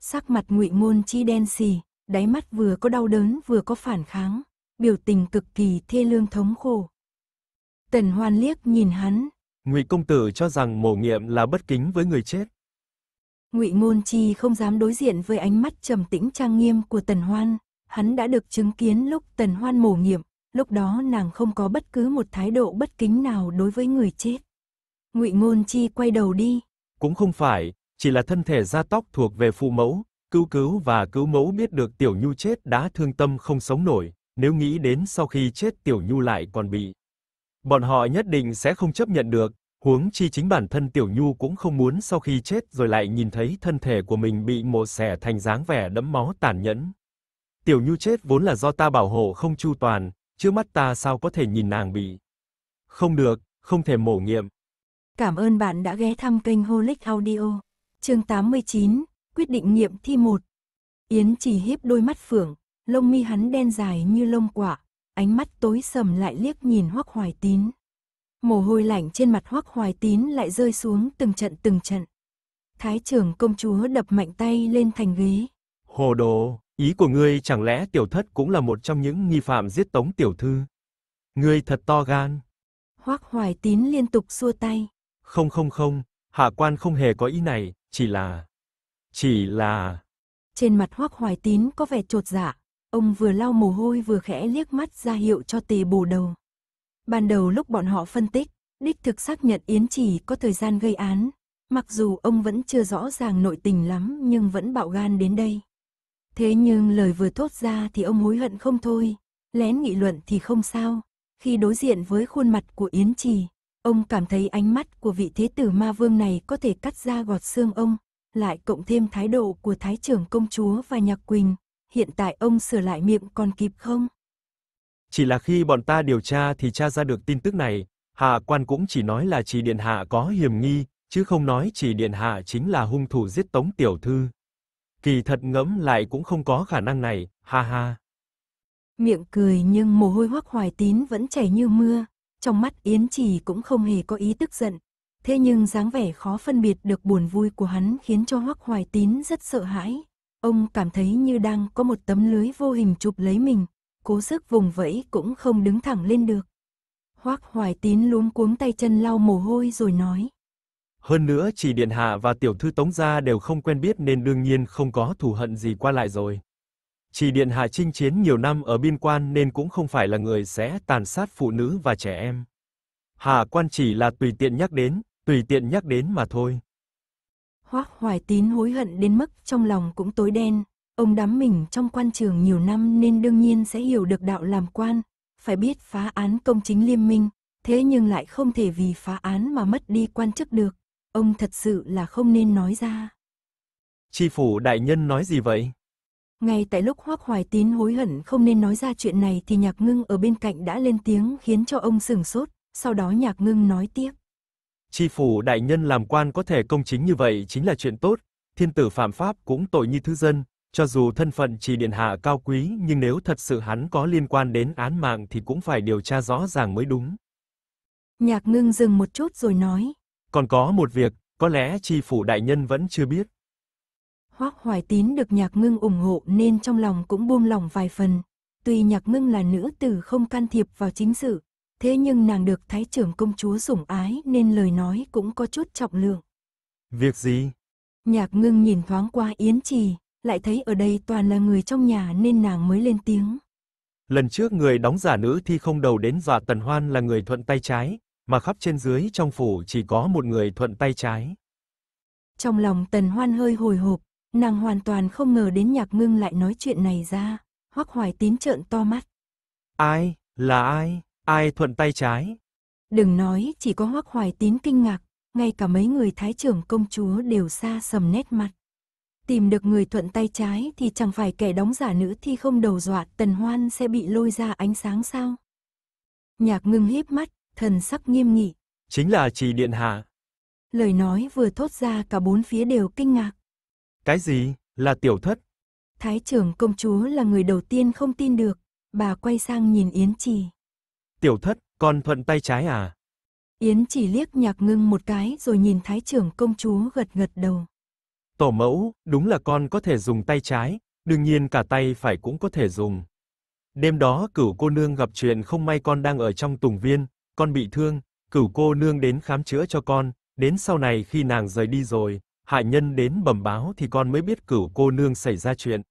Sắc mặt Ngụy Môn Chi đen xì, đáy mắt vừa có đau đớn vừa có phản kháng, biểu tình cực kỳ thê lương thống khổ, Tần Hoan liếc nhìn hắn. Ngụy công tử cho rằng mổ nghiệm là bất kính với người chết. Ngụy Ngôn Chi không dám đối diện với ánh mắt trầm tĩnh trang nghiêm của Tần Hoan, hắn đã được chứng kiến lúc Tần Hoan mổ nghiệm, lúc đó nàng không có bất cứ một thái độ bất kính nào đối với người chết. Ngụy Ngôn Chi quay đầu đi. Cũng không phải, chỉ là thân thể da tóc thuộc về phụ mẫu, cứu cứu và cứu mẫu biết được Tiểu Nhu chết đã thương tâm không sống nổi, nếu nghĩ đến sau khi chết Tiểu Nhu lại còn bị bọn họ nhất định sẽ không chấp nhận được, huống chi chính bản thân Tiểu Nhu cũng không muốn sau khi chết rồi lại nhìn thấy thân thể của mình bị mổ xẻ thành dáng vẻ đẫm máu tàn nhẫn. Tiểu Nhu chết vốn là do ta bảo hộ không chu toàn, chứ mắt ta sao có thể nhìn nàng bị. Không được, không thể mổ nghiệm. Cảm ơn bạn đã ghé thăm kênh Holic Audio. Chương 89, quyết định nghiệm thi 1. Yến chỉ hiếp đôi mắt phượng, lông mi hắn đen dài như lông quả, ánh mắt tối sầm lại liếc nhìn Hoắc Hoài Tín. Mồ hôi lạnh trên mặt Hoắc Hoài Tín lại rơi xuống từng trận từng trận. Thái trưởng công chúa đập mạnh tay lên thành ghế. Hồ đồ, ý của ngươi chẳng lẽ tiểu thất cũng là một trong những nghi phạm giết tống tiểu thư? Ngươi thật to gan. Hoắc Hoài Tín liên tục xua tay. Không không không, hạ quan không hề có ý này, chỉ là... Chỉ là... Trên mặt Hoắc Hoài Tín có vẻ trột dạ, Ông vừa lau mồ hôi vừa khẽ liếc mắt ra hiệu cho tề bổ đầu. Ban đầu lúc bọn họ phân tích, đích thực xác nhận Yến Chỉ có thời gian gây án, mặc dù ông vẫn chưa rõ ràng nội tình lắm nhưng vẫn bạo gan đến đây. Thế nhưng lời vừa thốt ra thì ông hối hận không thôi, lén nghị luận thì không sao, khi đối diện với khuôn mặt của Yến Trì, ông cảm thấy ánh mắt của vị thế tử ma vương này có thể cắt ra gọt xương ông, lại cộng thêm thái độ của thái trưởng công chúa và nhạc quỳnh, hiện tại ông sửa lại miệng còn kịp không? Chỉ là khi bọn ta điều tra thì tra ra được tin tức này, hạ quan cũng chỉ nói là chỉ điện hạ có hiềm nghi, chứ không nói chỉ điện hạ chính là hung thủ giết Tống tiểu thư. Kỳ thật ngẫm lại cũng không có khả năng này, ha ha. Miệng cười nhưng mồ hôi hoắc hoài tín vẫn chảy như mưa, trong mắt Yến Trì cũng không hề có ý tức giận. Thế nhưng dáng vẻ khó phân biệt được buồn vui của hắn khiến cho hoắc hoài tín rất sợ hãi, Ông cảm thấy như đang có một tấm lưới vô hình chụp lấy mình, cố sức vùng vẫy cũng không đứng thẳng lên được. Hoác Hoài Tín luống cuống tay chân lau mồ hôi rồi nói. Hơn nữa chỉ Điện Hạ và Tiểu Thư Tống Gia đều không quen biết nên đương nhiên không có thù hận gì qua lại rồi. Chỉ Điện Hạ chinh chiến nhiều năm ở biên quan nên cũng không phải là người sẽ tàn sát phụ nữ và trẻ em. Hạ quan chỉ là tùy tiện nhắc đến, tùy tiện nhắc đến mà thôi. Hoác Hoài Tín hối hận đến mức trong lòng cũng tối đen. Ông đắm mình trong quan trường nhiều năm nên đương nhiên sẽ hiểu được đạo làm quan, phải biết phá án công chính liêm minh, thế nhưng lại không thể vì phá án mà mất đi quan chức được. Ông thật sự là không nên nói ra. tri phủ đại nhân nói gì vậy? Ngay tại lúc Hoác Hoài Tín hối hận không nên nói ra chuyện này thì Nhạc Ngưng ở bên cạnh đã lên tiếng khiến cho ông sửng sốt, sau đó Nhạc Ngưng nói tiếp. Chi phủ đại nhân làm quan có thể công chính như vậy chính là chuyện tốt, thiên tử phạm pháp cũng tội như thứ dân, cho dù thân phận chỉ điện hạ cao quý nhưng nếu thật sự hắn có liên quan đến án mạng thì cũng phải điều tra rõ ràng mới đúng. Nhạc ngưng dừng một chút rồi nói. Còn có một việc, có lẽ chi phủ đại nhân vẫn chưa biết. Hoác Hoài Tín được nhạc ngưng ủng hộ nên trong lòng cũng buông lòng vài phần. Tuy nhạc ngưng là nữ tử không can thiệp vào chính sự, thế nhưng nàng được thái trưởng công chúa sủng ái nên lời nói cũng có chút trọng lượng. Việc gì? Nhạc ngưng nhìn thoáng qua Yến Trì, lại thấy ở đây toàn là người trong nhà nên nàng mới lên tiếng. Lần trước người đóng giả nữ thi không đầu đến dọa Tần Hoan là người thuận tay trái, mà khắp trên dưới trong phủ chỉ có một người thuận tay trái. Trong lòng Tần Hoan hơi hồi hộp, nàng hoàn toàn không ngờ đến nhạc ngưng lại nói chuyện này ra, hoắc hoài tín trợn to mắt. Ai, là ai? Ai thuận tay trái? Đừng nói chỉ có hoắc hoài tín kinh ngạc, ngay cả mấy người thái trưởng công chúa đều xa sầm nét mặt. Tìm được người thuận tay trái thì chẳng phải kẻ đóng giả nữ thi không đầu dọa tần hoan sẽ bị lôi ra ánh sáng sao? Nhạc ngưng híp mắt, thần sắc nghiêm nghị. Chính là trì điện hạ. Lời nói vừa thốt ra cả bốn phía đều kinh ngạc. Cái gì, là tiểu thất? Thái trưởng công chúa là người đầu tiên không tin được, bà quay sang nhìn Yến Trì. Tiểu thất, con thuận tay trái à? Yến chỉ liếc nhạc ngưng một cái rồi nhìn thái trưởng công chúa gật gật đầu. Tổ mẫu, đúng là con có thể dùng tay trái, đương nhiên cả tay phải cũng có thể dùng. Đêm đó cửu cô nương gặp chuyện không may con đang ở trong tùng viên, con bị thương, cửu cô nương đến khám chữa cho con, đến sau này khi nàng rời đi rồi, hạ nhân đến bẩm báo thì con mới biết cửu cô nương xảy ra chuyện.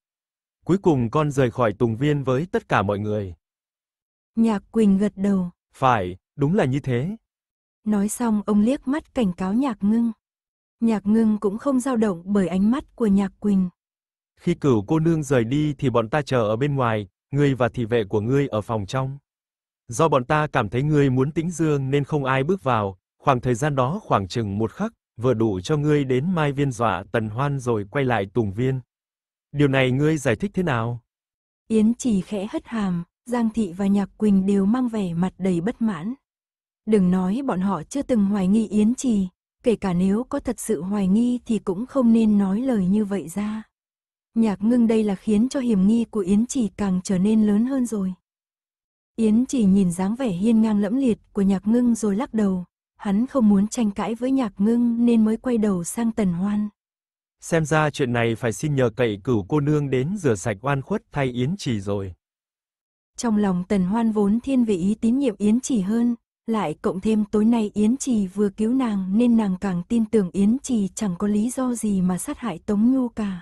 Cuối cùng con rời khỏi tùng viên với tất cả mọi người. Nhạc Quỳnh gật đầu. Phải, đúng là như thế. Nói xong ông liếc mắt cảnh cáo nhạc ngưng. Nhạc ngưng cũng không dao động bởi ánh mắt của nhạc Quỳnh. Khi cửu cô nương rời đi thì bọn ta chờ ở bên ngoài, ngươi và thị vệ của ngươi ở phòng trong. Do bọn ta cảm thấy ngươi muốn tĩnh dương nên không ai bước vào, khoảng thời gian đó khoảng chừng một khắc, vừa đủ cho ngươi đến Mai Viên dọa Tần Hoan rồi quay lại Tùng Viên. Điều này ngươi giải thích thế nào? Yến chỉ khẽ hất hàm. Giang Thị và Nhạc Quỳnh đều mang vẻ mặt đầy bất mãn. Đừng nói bọn họ chưa từng hoài nghi Yến Trì, kể cả nếu có thật sự hoài nghi thì cũng không nên nói lời như vậy ra. Nhạc ngưng đây là khiến cho hiểm nghi của Yến Trì càng trở nên lớn hơn rồi. Yến Trì nhìn dáng vẻ hiên ngang lẫm liệt của nhạc ngưng rồi lắc đầu, hắn không muốn tranh cãi với nhạc ngưng nên mới quay đầu sang tần hoan. Xem ra chuyện này phải xin nhờ cậy cửu cô nương đến rửa sạch oan khuất thay Yến Trì rồi. Trong lòng tần hoan vốn thiên về ý tín nhiệm Yến Trì hơn, lại cộng thêm tối nay Yến Trì vừa cứu nàng nên nàng càng tin tưởng Yến Trì chẳng có lý do gì mà sát hại Tống Nhu cả.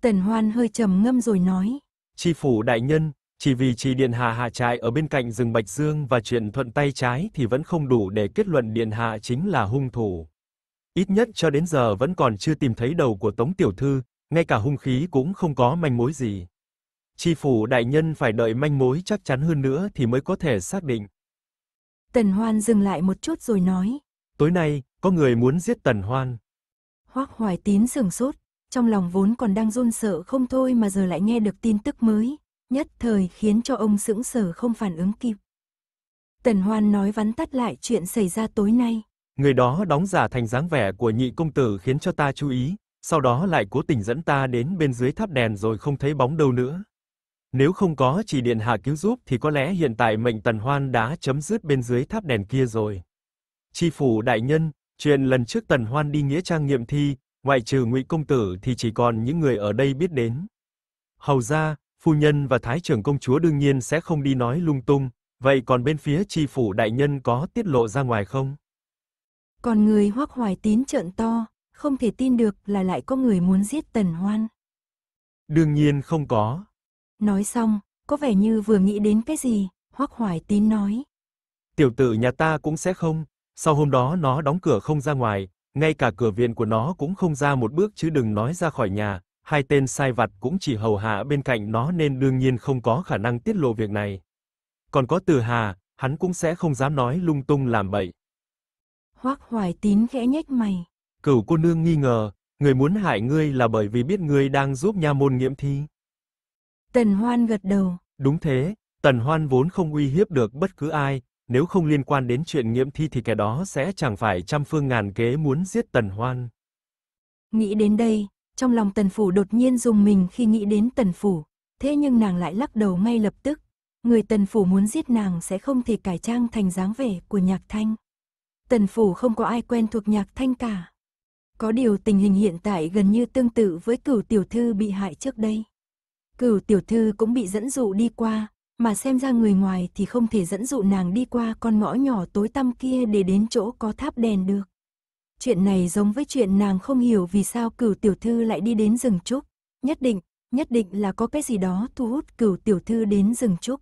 Tần Hoan hơi trầm ngâm rồi nói. tri phủ đại nhân, chỉ vì Trì Điện hạ hạ trại ở bên cạnh rừng Bạch Dương và chuyện thuận tay trái thì vẫn không đủ để kết luận Điện hạ chính là hung thủ. Ít nhất cho đến giờ vẫn còn chưa tìm thấy đầu của Tống Tiểu Thư, ngay cả hung khí cũng không có manh mối gì. Chi phủ đại nhân phải đợi manh mối chắc chắn hơn nữa thì mới có thể xác định. Tần Hoan dừng lại một chút rồi nói. Tối nay, có người muốn giết Tần Hoan. Hoác Hoài Tín sửng sốt, trong lòng vốn còn đang run sợ không thôi mà giờ lại nghe được tin tức mới, nhất thời khiến cho ông sững sờ không phản ứng kịp. Tần Hoan nói vắn tắt lại chuyện xảy ra tối nay. Người đó đóng giả thành dáng vẻ của nhị công tử khiến cho ta chú ý, sau đó lại cố tình dẫn ta đến bên dưới tháp đèn rồi không thấy bóng đâu nữa. Nếu không có chỉ điện hạ cứu giúp thì có lẽ hiện tại mệnh Tần Hoan đã chấm dứt bên dưới tháp đèn kia rồi. Chi phủ đại nhân, chuyện lần trước Tần Hoan đi nghĩa trang nghiệm thi, ngoại trừ Ngụy công tử thì chỉ còn những người ở đây biết đến. Hầu gia, phu nhân và thái trưởng công chúa đương nhiên sẽ không đi nói lung tung, vậy còn bên phía chi phủ đại nhân có tiết lộ ra ngoài không? Còn người Hoắc Hoài Tín trợn to, không thể tin được là lại có người muốn giết Tần Hoan. Đương nhiên không có, Nói xong, có vẻ như vừa nghĩ đến cái gì, Hoắc Hoài Tín nói. Tiểu tử nhà ta cũng sẽ không, sau hôm đó nó đóng cửa không ra ngoài, ngay cả cửa viện của nó cũng không ra một bước chứ đừng nói ra khỏi nhà, hai tên sai vặt cũng chỉ hầu hạ bên cạnh nó nên đương nhiên không có khả năng tiết lộ việc này. Còn có Từ Hà, hắn cũng sẽ không dám nói lung tung làm bậy. Hoắc Hoài Tín khẽ nhếch mày. Cửu cô nương nghi ngờ, người muốn hại ngươi là bởi vì biết ngươi đang giúp nha môn nghiệm thi. Tần Hoan gật đầu. Đúng thế, Tần Hoan vốn không uy hiếp được bất cứ ai, nếu không liên quan đến chuyện nghiệm thi thì kẻ đó sẽ chẳng phải trăm phương ngàn kế muốn giết Tần Hoan. Nghĩ đến đây, trong lòng Tần Phủ đột nhiên dùng mình khi nghĩ đến Tần Phủ, thế nhưng nàng lại lắc đầu ngay lập tức. Người Tần Phủ muốn giết nàng sẽ không thể cải trang thành dáng vẻ của Nhạc Thanh. Tần Phủ không có ai quen thuộc Nhạc Thanh cả. Có điều tình hình hiện tại gần như tương tự với cửu tiểu thư bị hại trước đây. Cửu tiểu thư cũng bị dẫn dụ đi qua, mà xem ra người ngoài thì không thể dẫn dụ nàng đi qua con ngõ nhỏ tối tăm kia để đến chỗ có tháp đèn được. Chuyện này giống với chuyện nàng không hiểu vì sao cửu tiểu thư lại đi đến rừng trúc, nhất định, nhất định là có cái gì đó thu hút cửu tiểu thư đến rừng trúc.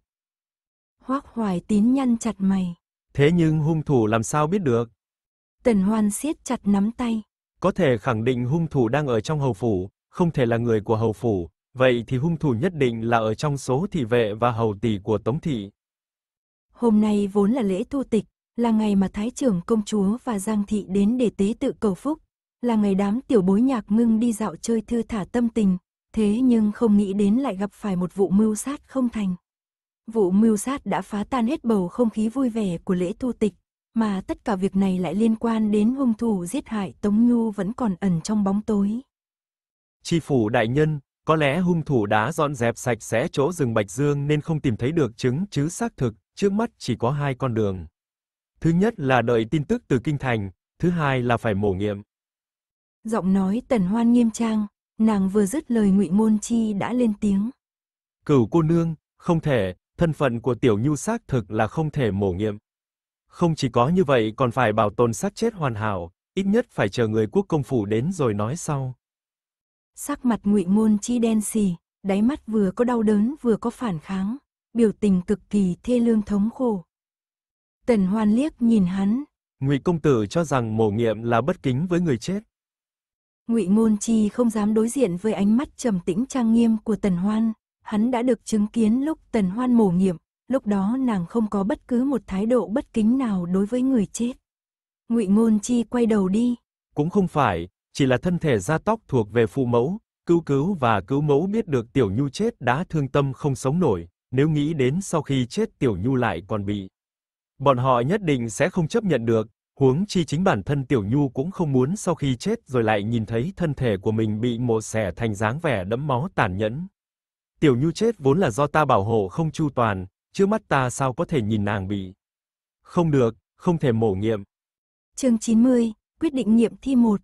Hoác hoài tín nhăn chặt mày. Thế nhưng hung thủ làm sao biết được? Tần hoan siết chặt nắm tay. Có thể khẳng định hung thủ đang ở trong hầu phủ, không thể là người của hầu phủ, Vậy thì hung thủ nhất định là ở trong số thị vệ và hầu tỷ của Tống Thị. Hôm nay vốn là lễ thu tịch, là ngày mà Thái trưởng công chúa và Giang Thị đến để tế tự cầu phúc, là ngày đám tiểu bối nhạc ngưng đi dạo chơi thư thả tâm tình, thế nhưng không nghĩ đến lại gặp phải một vụ mưu sát không thành. Vụ mưu sát đã phá tan hết bầu không khí vui vẻ của lễ thu tịch, mà tất cả việc này lại liên quan đến hung thủ giết hại Tống Nhu vẫn còn ẩn trong bóng tối. Chi phủ đại nhân, có lẽ hung thủ đã dọn dẹp sạch sẽ chỗ rừng Bạch Dương nên không tìm thấy được chứng chứ xác thực, trước mắt chỉ có hai con đường. Thứ nhất là đợi tin tức từ kinh thành, thứ hai là phải mổ nghiệm. Giọng nói Tần Hoan nghiêm trang, nàng vừa dứt lời Ngụy Môn Chi đã lên tiếng. Cửu cô nương, không thể, thân phận của Tiểu Nhu xác thực là không thể mổ nghiệm. Không chỉ có như vậy còn phải bảo tồn xác chết hoàn hảo, ít nhất phải chờ người quốc công phủ đến rồi nói sau. Sắc mặt ngụy ngôn chi đen xì, đáy mắt vừa có đau đớn vừa có phản kháng, biểu tình cực kỳ thê lương thống khổ. Tần hoan liếc nhìn hắn. Ngụy công tử cho rằng mổ nghiệm là bất kính với người chết. Ngụy Ngôn Chi không dám đối diện với ánh mắt trầm tĩnh trang nghiêm của Tần Hoan, hắn đã được chứng kiến lúc Tần Hoan mổ nghiệm, lúc đó nàng không có bất cứ một thái độ bất kính nào đối với người chết. Ngụy Ngôn Chi quay đầu đi. Cũng không phải, chỉ là thân thể da tóc thuộc về phụ mẫu, cứu cứu và cứu mẫu biết được Tiểu Nhu chết đã thương tâm không sống nổi, nếu nghĩ đến sau khi chết Tiểu Nhu lại còn bị. Bọn họ nhất định sẽ không chấp nhận được, huống chi chính bản thân Tiểu Nhu cũng không muốn sau khi chết rồi lại nhìn thấy thân thể của mình bị mổ xẻ thành dáng vẻ đẫm máu tàn nhẫn. Tiểu Nhu chết vốn là do ta bảo hộ không chu toàn, chứ mắt ta sao có thể nhìn nàng bị. Không được, không thể mổ nghiệm. Chương 90, quyết định nghiệm thi 1.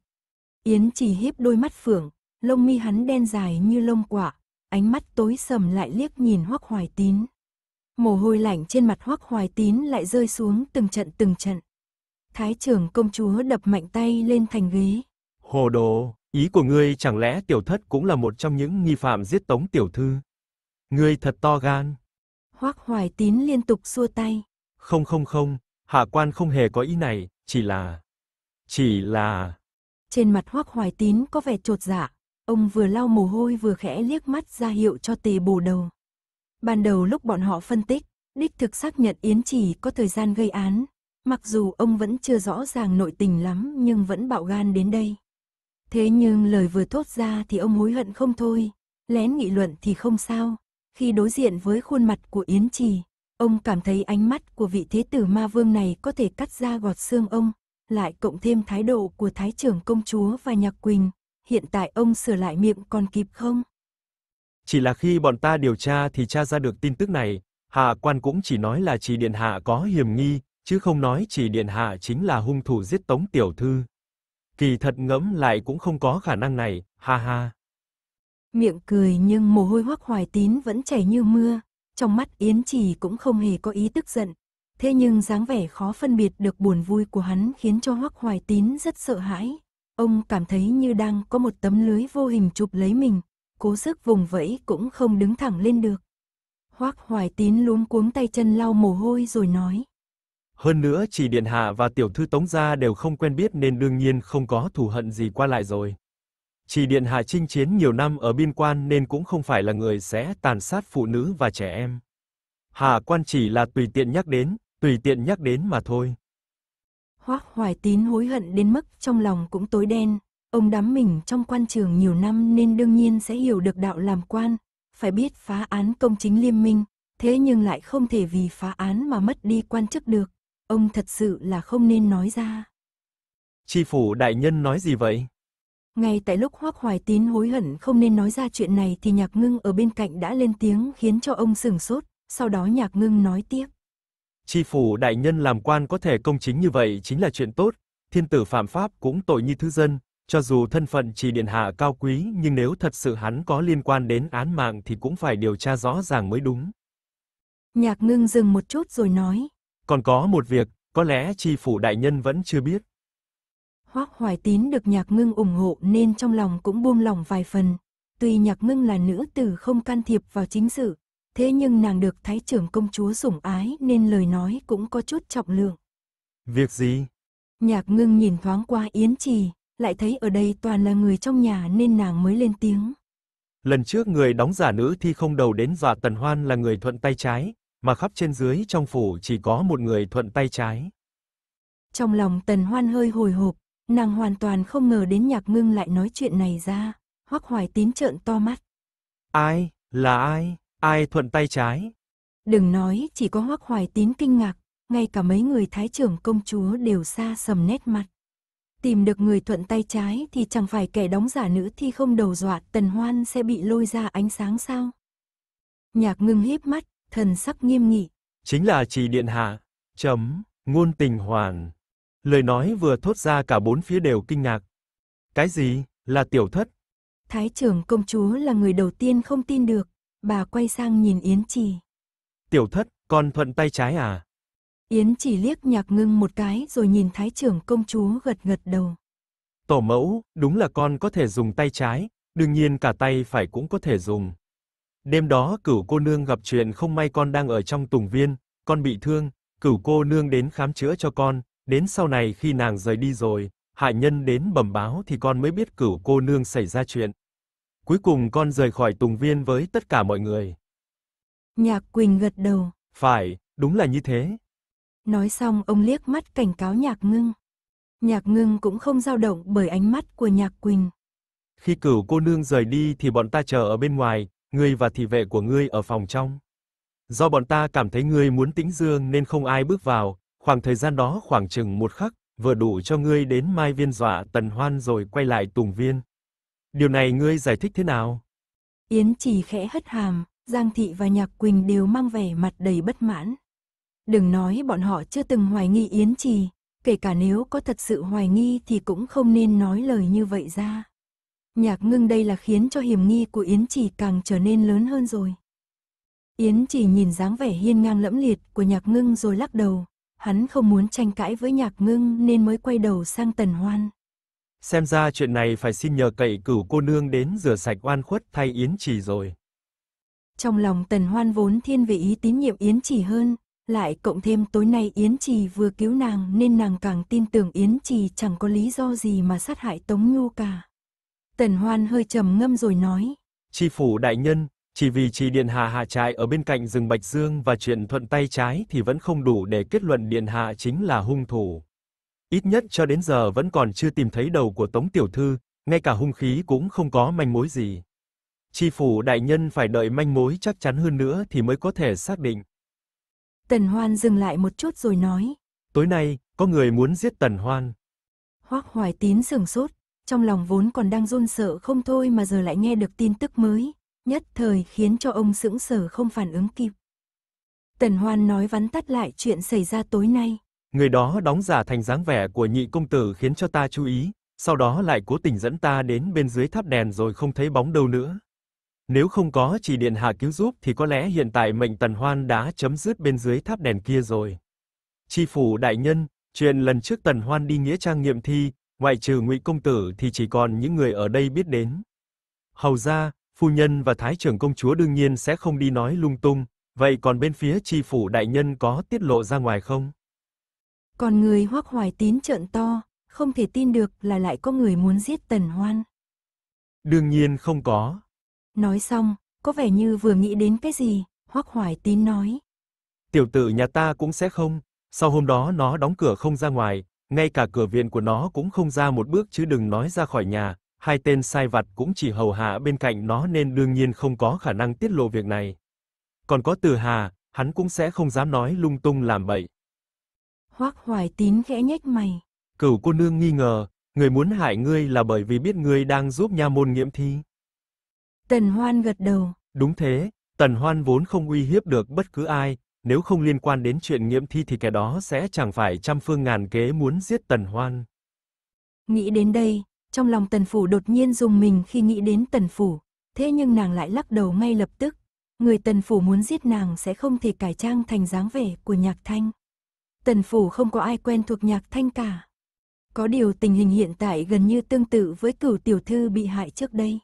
Yến chỉ híp đôi mắt phượng, lông mi hắn đen dài như lông quả, ánh mắt tối sầm lại liếc nhìn Hoắc Hoài Tín. Mồ hôi lạnh trên mặt Hoắc Hoài Tín lại rơi xuống từng trận từng trận. Thái trưởng công chúa đập mạnh tay lên thành ghế. Hồ đồ, ý của ngươi chẳng lẽ tiểu thất cũng là một trong những nghi phạm giết tống tiểu thư? Ngươi thật to gan. Hoắc Hoài Tín liên tục xua tay. Không không không, hạ quan không hề có ý này, chỉ là... Chỉ là... Trên mặt Hoắc Hoài Tín có vẻ trột dạ, ông vừa lau mồ hôi vừa khẽ liếc mắt ra hiệu cho Tề Bổ Đầu. Ban đầu lúc bọn họ phân tích, đích thực xác nhận Yến Chỉ có thời gian gây án, mặc dù ông vẫn chưa rõ ràng nội tình lắm nhưng vẫn bạo gan đến đây. Thế nhưng lời vừa thốt ra thì ông hối hận không thôi, lén nghị luận thì không sao, khi đối diện với khuôn mặt của Yến Trì, ông cảm thấy ánh mắt của vị thế tử ma vương này có thể cắt ra gọt xương ông, lại cộng thêm thái độ của thái trưởng công chúa và nhạc quỳnh, hiện tại ông sửa lại miệng còn kịp không? Chỉ là khi bọn ta điều tra thì tra ra được tin tức này, hạ quan cũng chỉ nói là chỉ điện hạ có hiểm nghi, chứ không nói chỉ điện hạ chính là hung thủ giết Tống tiểu thư. Kỳ thật ngẫm lại cũng không có khả năng này, ha ha. Miệng cười nhưng mồ hôi hoắc hoài tín vẫn chảy như mưa, trong mắt Yến Trì cũng không hề có ý tức giận, Thế nhưng dáng vẻ khó phân biệt được buồn vui của hắn khiến cho Hoắc Hoài Tín rất sợ hãi. Ông cảm thấy như đang có một tấm lưới vô hình chụp lấy mình, cố sức vùng vẫy cũng không đứng thẳng lên được. Hoắc Hoài Tín luống cuống tay chân lau mồ hôi rồi nói. Hơn nữa chỉ Điện Hạ và Tiểu Thư Tống Gia đều không quen biết nên đương nhiên không có thù hận gì qua lại rồi. Chỉ Điện Hạ chinh chiến nhiều năm ở biên quan nên cũng không phải là người sẽ tàn sát phụ nữ và trẻ em. Hạ quan chỉ là tùy tiện nhắc đến, tùy tiện nhắc đến mà thôi. Hoác Hoài Tín hối hận đến mức trong lòng cũng tối đen, ông đắm mình trong quan trường nhiều năm nên đương nhiên sẽ hiểu được đạo làm quan, phải biết phá án công chính liêm minh, thế nhưng lại không thể vì phá án mà mất đi quan chức được, ông thật sự là không nên nói ra. Chi phủ đại nhân nói gì vậy? Ngay tại lúc Hoác Hoài Tín hối hận không nên nói ra chuyện này thì Nhạc Ngưng ở bên cạnh đã lên tiếng khiến cho ông sừng sốt, sau đó Nhạc Ngưng nói tiếp. Chi phủ đại nhân làm quan có thể công chính như vậy chính là chuyện tốt, thiên tử phạm pháp cũng tội như thứ dân, cho dù thân phận chỉ điện hạ cao quý nhưng nếu thật sự hắn có liên quan đến án mạng thì cũng phải điều tra rõ ràng mới đúng. Nhạc ngưng dừng một chút rồi nói. Còn có một việc, có lẽ chi phủ đại nhân vẫn chưa biết. Hoác Hoài Tín được nhạc ngưng ủng hộ nên trong lòng cũng buông lòng vài phần. Tuy nhạc ngưng là nữ tử không can thiệp vào chính sự, Thế nhưng nàng được thái trưởng công chúa sủng ái nên lời nói cũng có chút trọng lượng. Việc gì? Nhạc ngưng nhìn thoáng qua Yến Trì, lại thấy ở đây toàn là người trong nhà nên nàng mới lên tiếng. Lần trước người đóng giả nữ thi không đầu đến và Tần Hoan là người thuận tay trái, mà khắp trên dưới trong phủ chỉ có một người thuận tay trái. Trong lòng Tần Hoan hơi hồi hộp, nàng hoàn toàn không ngờ đến nhạc ngưng lại nói chuyện này ra, hoắc hoài tín trợn to mắt. Ai, là ai? Ai thuận tay trái? Đừng nói chỉ có Hoắc Hoài Tín kinh ngạc, ngay cả mấy người thái trưởng công chúa đều xa sầm nét mặt. Tìm được người thuận tay trái thì chẳng phải kẻ đóng giả nữ thi không đầu dọa tần hoan sẽ bị lôi ra ánh sáng sao? Nhạc ngưng híp mắt, thần sắc nghiêm nghị. Chính là chỉ điện hạ, chấm, ngôn tình hoàn. Lời nói vừa thốt ra cả bốn phía đều kinh ngạc. Cái gì, là tiểu thất? Thái trưởng công chúa là người đầu tiên không tin được, Bà quay sang nhìn Yến Trì. Tiểu thất, con thuận tay trái à? Yến Trì liếc nhạc ngưng một cái rồi nhìn thái trưởng công chúa gật gật đầu. Tổ mẫu, đúng là con có thể dùng tay trái, đương nhiên cả tay phải cũng có thể dùng. Đêm đó cửu cô nương gặp chuyện không may con đang ở trong tùng viên, con bị thương, cửu cô nương đến khám chữa cho con, đến sau này khi nàng rời đi rồi, hạ nhân đến bẩm báo thì con mới biết cửu cô nương xảy ra chuyện. Cuối cùng con rời khỏi Tùng Viên với tất cả mọi người. Nhạc Quỳnh gật đầu. Phải, đúng là như thế. Nói xong ông liếc mắt cảnh cáo Nhạc Ngưng. Nhạc Ngưng cũng không dao động bởi ánh mắt của Nhạc Quỳnh. Khi cửu cô nương rời đi thì bọn ta chờ ở bên ngoài, ngươi và thị vệ của ngươi ở phòng trong. Do bọn ta cảm thấy ngươi muốn tĩnh dương nên không ai bước vào, khoảng thời gian đó khoảng chừng một khắc, vừa đủ cho ngươi đến Mai Viên dọa Tần Hoan rồi quay lại Tùng Viên. Điều này ngươi giải thích thế nào? Yến chỉ khẽ hất hàm, Giang Thị và Nhạc Quỳnh đều mang vẻ mặt đầy bất mãn. Đừng nói bọn họ chưa từng hoài nghi Yến Trì, kể cả nếu có thật sự hoài nghi thì cũng không nên nói lời như vậy ra. Nhạc ngưng đây là khiến cho hiểm nghi của Yến Trì càng trở nên lớn hơn rồi. Yến Trì nhìn dáng vẻ hiên ngang lẫm liệt của nhạc ngưng rồi lắc đầu, hắn không muốn tranh cãi với nhạc ngưng nên mới quay đầu sang tần hoan. Xem ra chuyện này phải xin nhờ cậy cửu cô nương đến rửa sạch oan khuất thay Yến trì rồi. Trong lòng Tần Hoan vốn thiên vị ý tín nhiệm Yến trì hơn, lại cộng thêm tối nay Yến Trì vừa cứu nàng nên nàng càng tin tưởng Yến Trì chẳng có lý do gì mà sát hại Tống Nhu cả. Tần Hoan hơi trầm ngâm rồi nói. Chi phủ đại nhân, chỉ vì Trì Điện Hà hạ trại ở bên cạnh rừng Bạch Dương và chuyện thuận tay trái thì vẫn không đủ để kết luận Điện Hà chính là hung thủ ít nhất cho đến giờ vẫn còn chưa tìm thấy đầu của Tống tiểu thư, ngay cả hung khí cũng không có manh mối gì. Chi phủ đại nhân phải đợi manh mối chắc chắn hơn nữa thì mới có thể xác định. Tần Hoan dừng lại một chút rồi nói. Tối nay, có người muốn giết Tần Hoan. Hoác Hoài Tín sửng sốt, trong lòng vốn còn đang run sợ không thôi mà giờ lại nghe được tin tức mới, nhất thời khiến cho ông sững sờ không phản ứng kịp. Tần Hoan nói vắn tắt lại chuyện xảy ra tối nay. Người đó đóng giả thành dáng vẻ của nhị công tử khiến cho ta chú ý, sau đó lại cố tình dẫn ta đến bên dưới tháp đèn rồi không thấy bóng đâu nữa. Nếu không có chỉ điện hạ cứu giúp thì có lẽ hiện tại mệnh Tần Hoan đã chấm dứt bên dưới tháp đèn kia rồi. Chi phủ đại nhân, chuyện lần trước Tần Hoan đi nghĩa trang nghiệm thi, ngoại trừ Ngụy công tử thì chỉ còn những người ở đây biết đến. Hầu gia, phu nhân và thái trưởng công chúa đương nhiên sẽ không đi nói lung tung, vậy còn bên phía chi phủ đại nhân có tiết lộ ra ngoài không? Còn người hoắc hoài tín trợn to, không thể tin được là lại có người muốn giết tần hoan. Đương nhiên không có. Nói xong, có vẻ như vừa nghĩ đến cái gì, hoắc hoài tín nói. Tiểu tử nhà ta cũng sẽ không, sau hôm đó nó đóng cửa không ra ngoài, ngay cả cửa viện của nó cũng không ra một bước chứ đừng nói ra khỏi nhà, hai tên sai vặt cũng chỉ hầu hạ bên cạnh nó nên đương nhiên không có khả năng tiết lộ việc này. Còn có từ hà, hắn cũng sẽ không dám nói lung tung làm bậy. Hoác hoài tín khẽ nhếch mày. Cửu cô nương nghi ngờ, người muốn hại ngươi là bởi vì biết ngươi đang giúp nha môn nghiệm thi. Tần Hoan gật đầu. Đúng thế, Tần Hoan vốn không uy hiếp được bất cứ ai, nếu không liên quan đến chuyện nghiệm thi thì kẻ đó sẽ chẳng phải trăm phương ngàn kế muốn giết Tần Hoan. Nghĩ đến đây, trong lòng Tần Phủ đột nhiên dùng mình khi nghĩ đến Tần Phủ, thế nhưng nàng lại lắc đầu ngay lập tức. Người Tần Phủ muốn giết nàng sẽ không thể cải trang thành dáng vẻ của nhạc thanh tần phủ không có ai quen thuộc nhạc thanh cả. Có điều tình hình hiện tại gần như tương tự với cửu tiểu thư bị hại trước đây.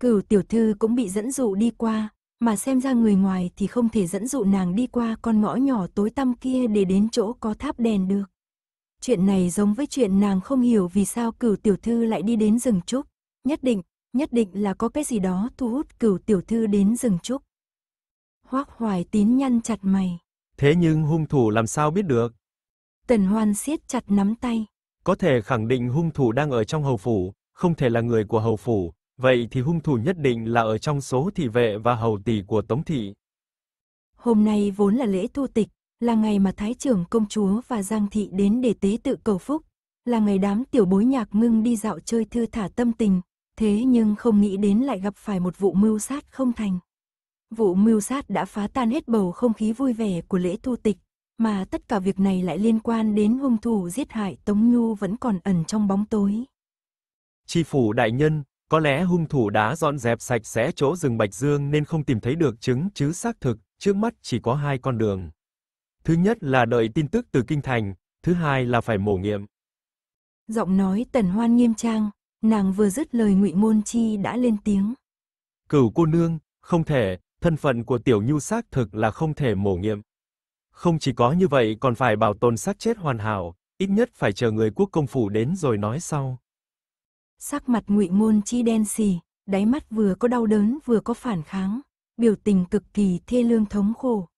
Cửu tiểu thư cũng bị dẫn dụ đi qua, mà xem ra người ngoài thì không thể dẫn dụ nàng đi qua con ngõ nhỏ tối tăm kia để đến chỗ có tháp đèn được. Chuyện này giống với chuyện nàng không hiểu vì sao cửu tiểu thư lại đi đến rừng trúc. Nhất định, nhất định là có cái gì đó thu hút cửu tiểu thư đến rừng trúc. Hoác hoài tín nhăn chặt mày. Thế nhưng hung thủ làm sao biết được? Tần Hoan siết chặt nắm tay. Có thể khẳng định hung thủ đang ở trong hầu phủ, không thể là người của hầu phủ, vậy thì hung thủ nhất định là ở trong số thị vệ và hầu tỷ của Tống thị. Hôm nay vốn là lễ tu tịch, là ngày mà Thái trưởng công chúa và Giang thị đến để tế tự cầu phúc, là ngày đám tiểu bối nhạc ngưng đi dạo chơi thư thả tâm tình, thế nhưng không nghĩ đến lại gặp phải một vụ mưu sát không thành. Vụ mưu sát đã phá tan hết bầu không khí vui vẻ của lễ tu tịch, mà tất cả việc này lại liên quan đến hung thủ giết hại Tống Nhu vẫn còn ẩn trong bóng tối. Chi phủ đại nhân, có lẽ hung thủ đã dọn dẹp sạch sẽ chỗ rừng Bạch Dương nên không tìm thấy được chứng chứ xác thực, trước mắt chỉ có hai con đường. Thứ nhất là đợi tin tức từ kinh thành, thứ hai là phải mổ nghiệm. Giọng nói Tần Hoan nghiêm trang, nàng vừa dứt lời Ngụy Môn Chi đã lên tiếng. Cửu cô nương, không thể, thân phận của Tiểu Nhu xác thực là không thể mổ nghiệm. Không chỉ có như vậy còn phải bảo tồn xác chết hoàn hảo, ít nhất phải chờ người quốc công phủ đến rồi nói sau. Sắc mặt Ngụy Ngôn Chi đen xì, đáy mắt vừa có đau đớn vừa có phản kháng, biểu tình cực kỳ thê lương thống khổ.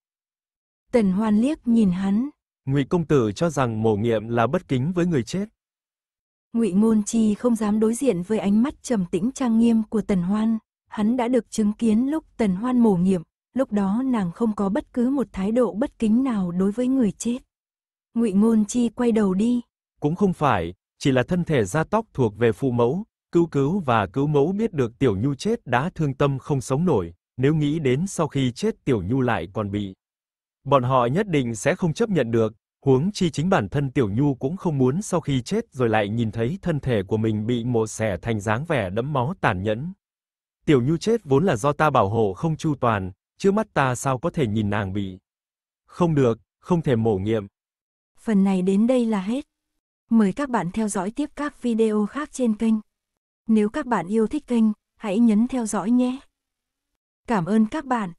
Tần Hoan liếc nhìn hắn, Ngụy công tử cho rằng mổ nghiệm là bất kính với người chết. Ngụy Ngôn Chi không dám đối diện với ánh mắt trầm tĩnh trang nghiêm của Tần Hoan, hắn đã được chứng kiến lúc tần hoan mổ nghiệm, lúc đó nàng không có bất cứ một thái độ bất kính nào đối với người chết. Ngụy Ngôn Chi quay đầu đi. Cũng không phải, chỉ là thân thể da tóc thuộc về phụ mẫu, cứu cứu và cứu mẫu biết được Tiểu Nhu chết đã thương tâm không sống nổi, nếu nghĩ đến sau khi chết Tiểu Nhu lại còn bị. Bọn họ nhất định sẽ không chấp nhận được, huống chi chính bản thân Tiểu Nhu cũng không muốn sau khi chết rồi lại nhìn thấy thân thể của mình bị mổ xẻ thành dáng vẻ đẫm máu tàn nhẫn. Tiểu Nhu chết vốn là do ta bảo hộ không chu toàn, chứ mắt ta sao có thể nhìn nàng bị. Không được, không thể mổ nghiệm. Phần này đến đây là hết. Mời các bạn theo dõi tiếp các video khác trên kênh. Nếu các bạn yêu thích kênh, hãy nhấn theo dõi nhé. Cảm ơn các bạn.